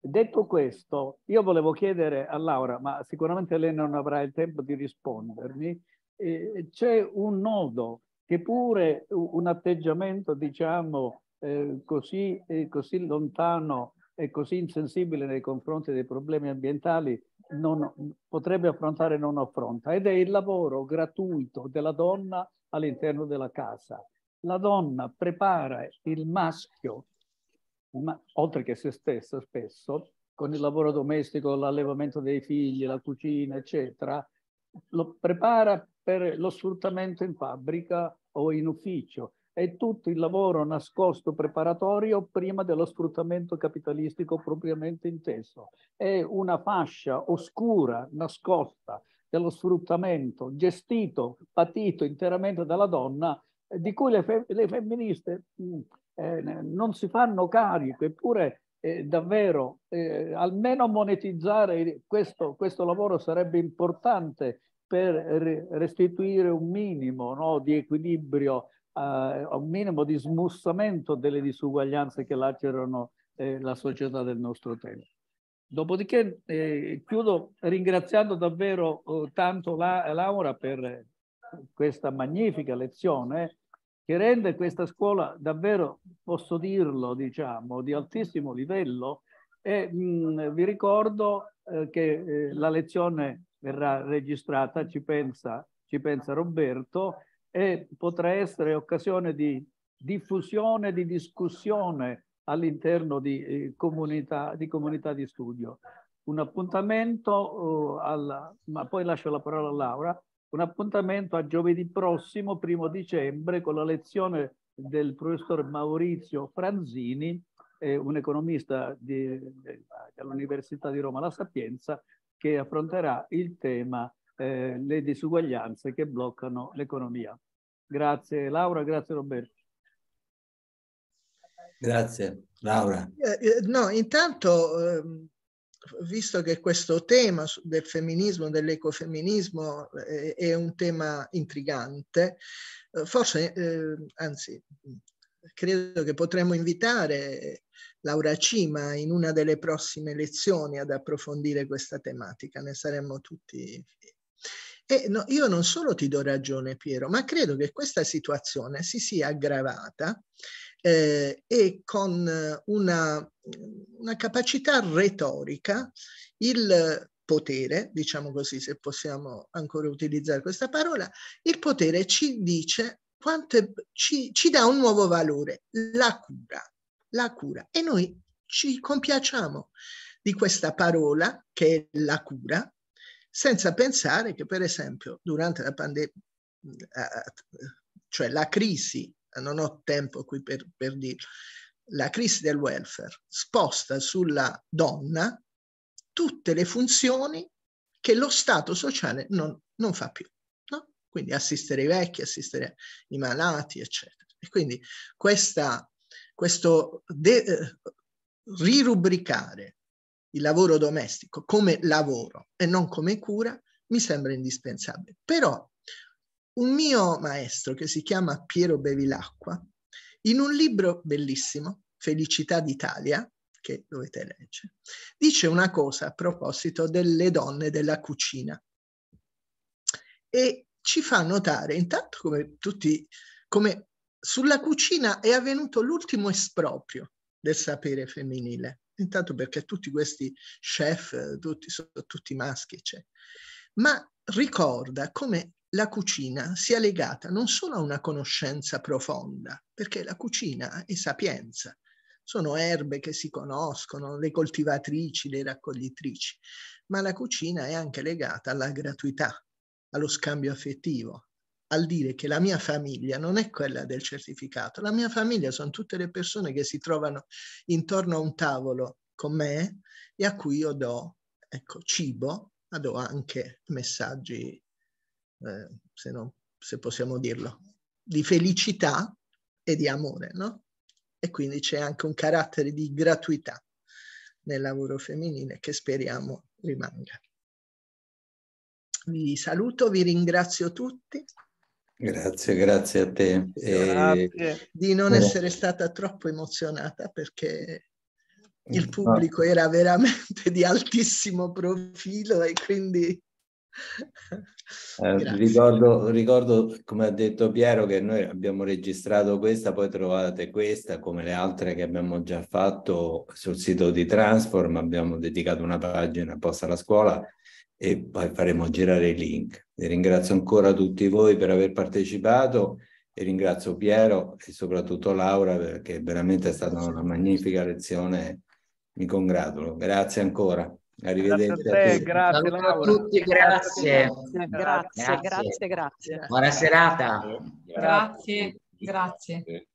detto questo, io volevo chiedere a Laura, ma sicuramente lei non avrà il tempo di rispondermi, eh, c'è un nodo che pure un atteggiamento, diciamo, eh, così, eh, così lontano e così insensibile nei confronti dei problemi ambientali non, potrebbe affrontare e non affronta ed è il lavoro gratuito della donna all'interno della casa. La donna prepara il maschio, ma, oltre che se stessa spesso, con il lavoro domestico, l'allevamento dei figli, la cucina, eccetera, lo prepara per lo sfruttamento in fabbrica o in ufficio è tutto il lavoro nascosto preparatorio prima dello sfruttamento capitalistico propriamente inteso. È una fascia oscura, nascosta dello sfruttamento gestito, patito interamente dalla donna, eh, di cui le, fem le femministe mh, mm, eh, non si fanno carico, eppure eh, davvero eh, almeno monetizzare questo, questo lavoro sarebbe importante per restituire un minimo no, di equilibrio a, eh, un minimo di smussamento delle disuguaglianze che lacerano eh, la società del nostro tempo. Dopodiché eh, chiudo ringraziando davvero eh, tanto la, Laura per questa magnifica lezione che rende questa scuola davvero, posso dirlo, diciamo, di altissimo livello e mh, mm, vi ricordo eh, che eh, la lezione verrà registrata, ci pensa, ci pensa Roberto, e potrà essere occasione di diffusione, di discussione all'interno di, eh, comunità, di, comunità, di studio. Un appuntamento, eh, alla, ma poi lascio la parola a Laura, un appuntamento a giovedì prossimo, primo dicembre, con la lezione del professor Maurizio Franzini, eh, un economista dell'Università di Roma La Sapienza, che affronterà il tema eh, le disuguaglianze che bloccano l'economia. Grazie Laura, grazie Roberto. Grazie Laura. Eh, eh, no, intanto ehm, visto che questo tema del femminismo, dell'ecofemminismo eh, è un tema intrigante, forse, ehm, anzi, credo che potremmo invitare Laura Cima in una delle prossime lezioni ad approfondire questa tematica, ne saremmo tutti e no, io non solo ti do ragione, Piero, ma credo che questa situazione si sia aggravata eh, e con eh, una, una capacità retorica il potere, diciamo così, se possiamo ancora utilizzare questa parola, il potere ci dice quanto è, ci, ci dà un nuovo valore, la cura, la cura. E noi ci compiacciamo di questa parola che è la cura, senza pensare che per esempio durante la pandemia, cioè la crisi, non ho tempo qui per, per dirlo, la crisi del welfare sposta sulla donna tutte le funzioni che lo Stato sociale non, non fa più. No? Quindi assistere i vecchi, assistere i malati, eccetera. E quindi questa, questo de- eh, rirubricare il lavoro domestico come lavoro e non come cura mi sembra indispensabile. Però un mio maestro che si chiama Piero Bevilacqua, in un libro bellissimo, Felicità d'Italia, che dovete leggere, dice una cosa a proposito delle donne della cucina e ci fa notare intanto come tutti, come sulla cucina è avvenuto l'ultimo esproprio del sapere femminile intanto perché tutti questi chef eh, tutti, sono tutti maschi, cioè. ma ricorda come la cucina sia legata non solo a una conoscenza profonda, perché la cucina è sapienza, sono erbe che si conoscono, le coltivatrici, le raccoglitrici, ma la cucina è anche legata alla gratuità, allo scambio affettivo, al dire che la mia famiglia non è quella del certificato, la mia famiglia sono tutte le persone che si trovano intorno a un tavolo con me e a cui io do ecco, cibo, ma do anche messaggi, eh, se, non, se possiamo dirlo, di felicità e di amore, no? E quindi c'è anche un carattere di gratuità nel lavoro femminile che speriamo rimanga. Vi saluto, vi ringrazio tutti. Grazie, grazie a te. Grazie. E... Di non eh. essere stata troppo emozionata perché il pubblico no. era veramente di altissimo profilo e quindi... Eh, ricordo, ricordo, come ha detto Piero, che noi abbiamo registrato questa, poi trovate questa, come le altre che abbiamo già fatto sul sito di Transform, abbiamo dedicato una pagina apposta alla scuola e poi faremo girare i link. E ringrazio ancora tutti voi per aver partecipato e ringrazio Piero e soprattutto Laura perché veramente è stata una magnifica lezione. Mi congratulo. Grazie ancora. Arrivederci grazie a, te, a, grazie, a tutti. Grazie. Grazie, grazie, grazie. grazie. Buona serata. Grazie, grazie.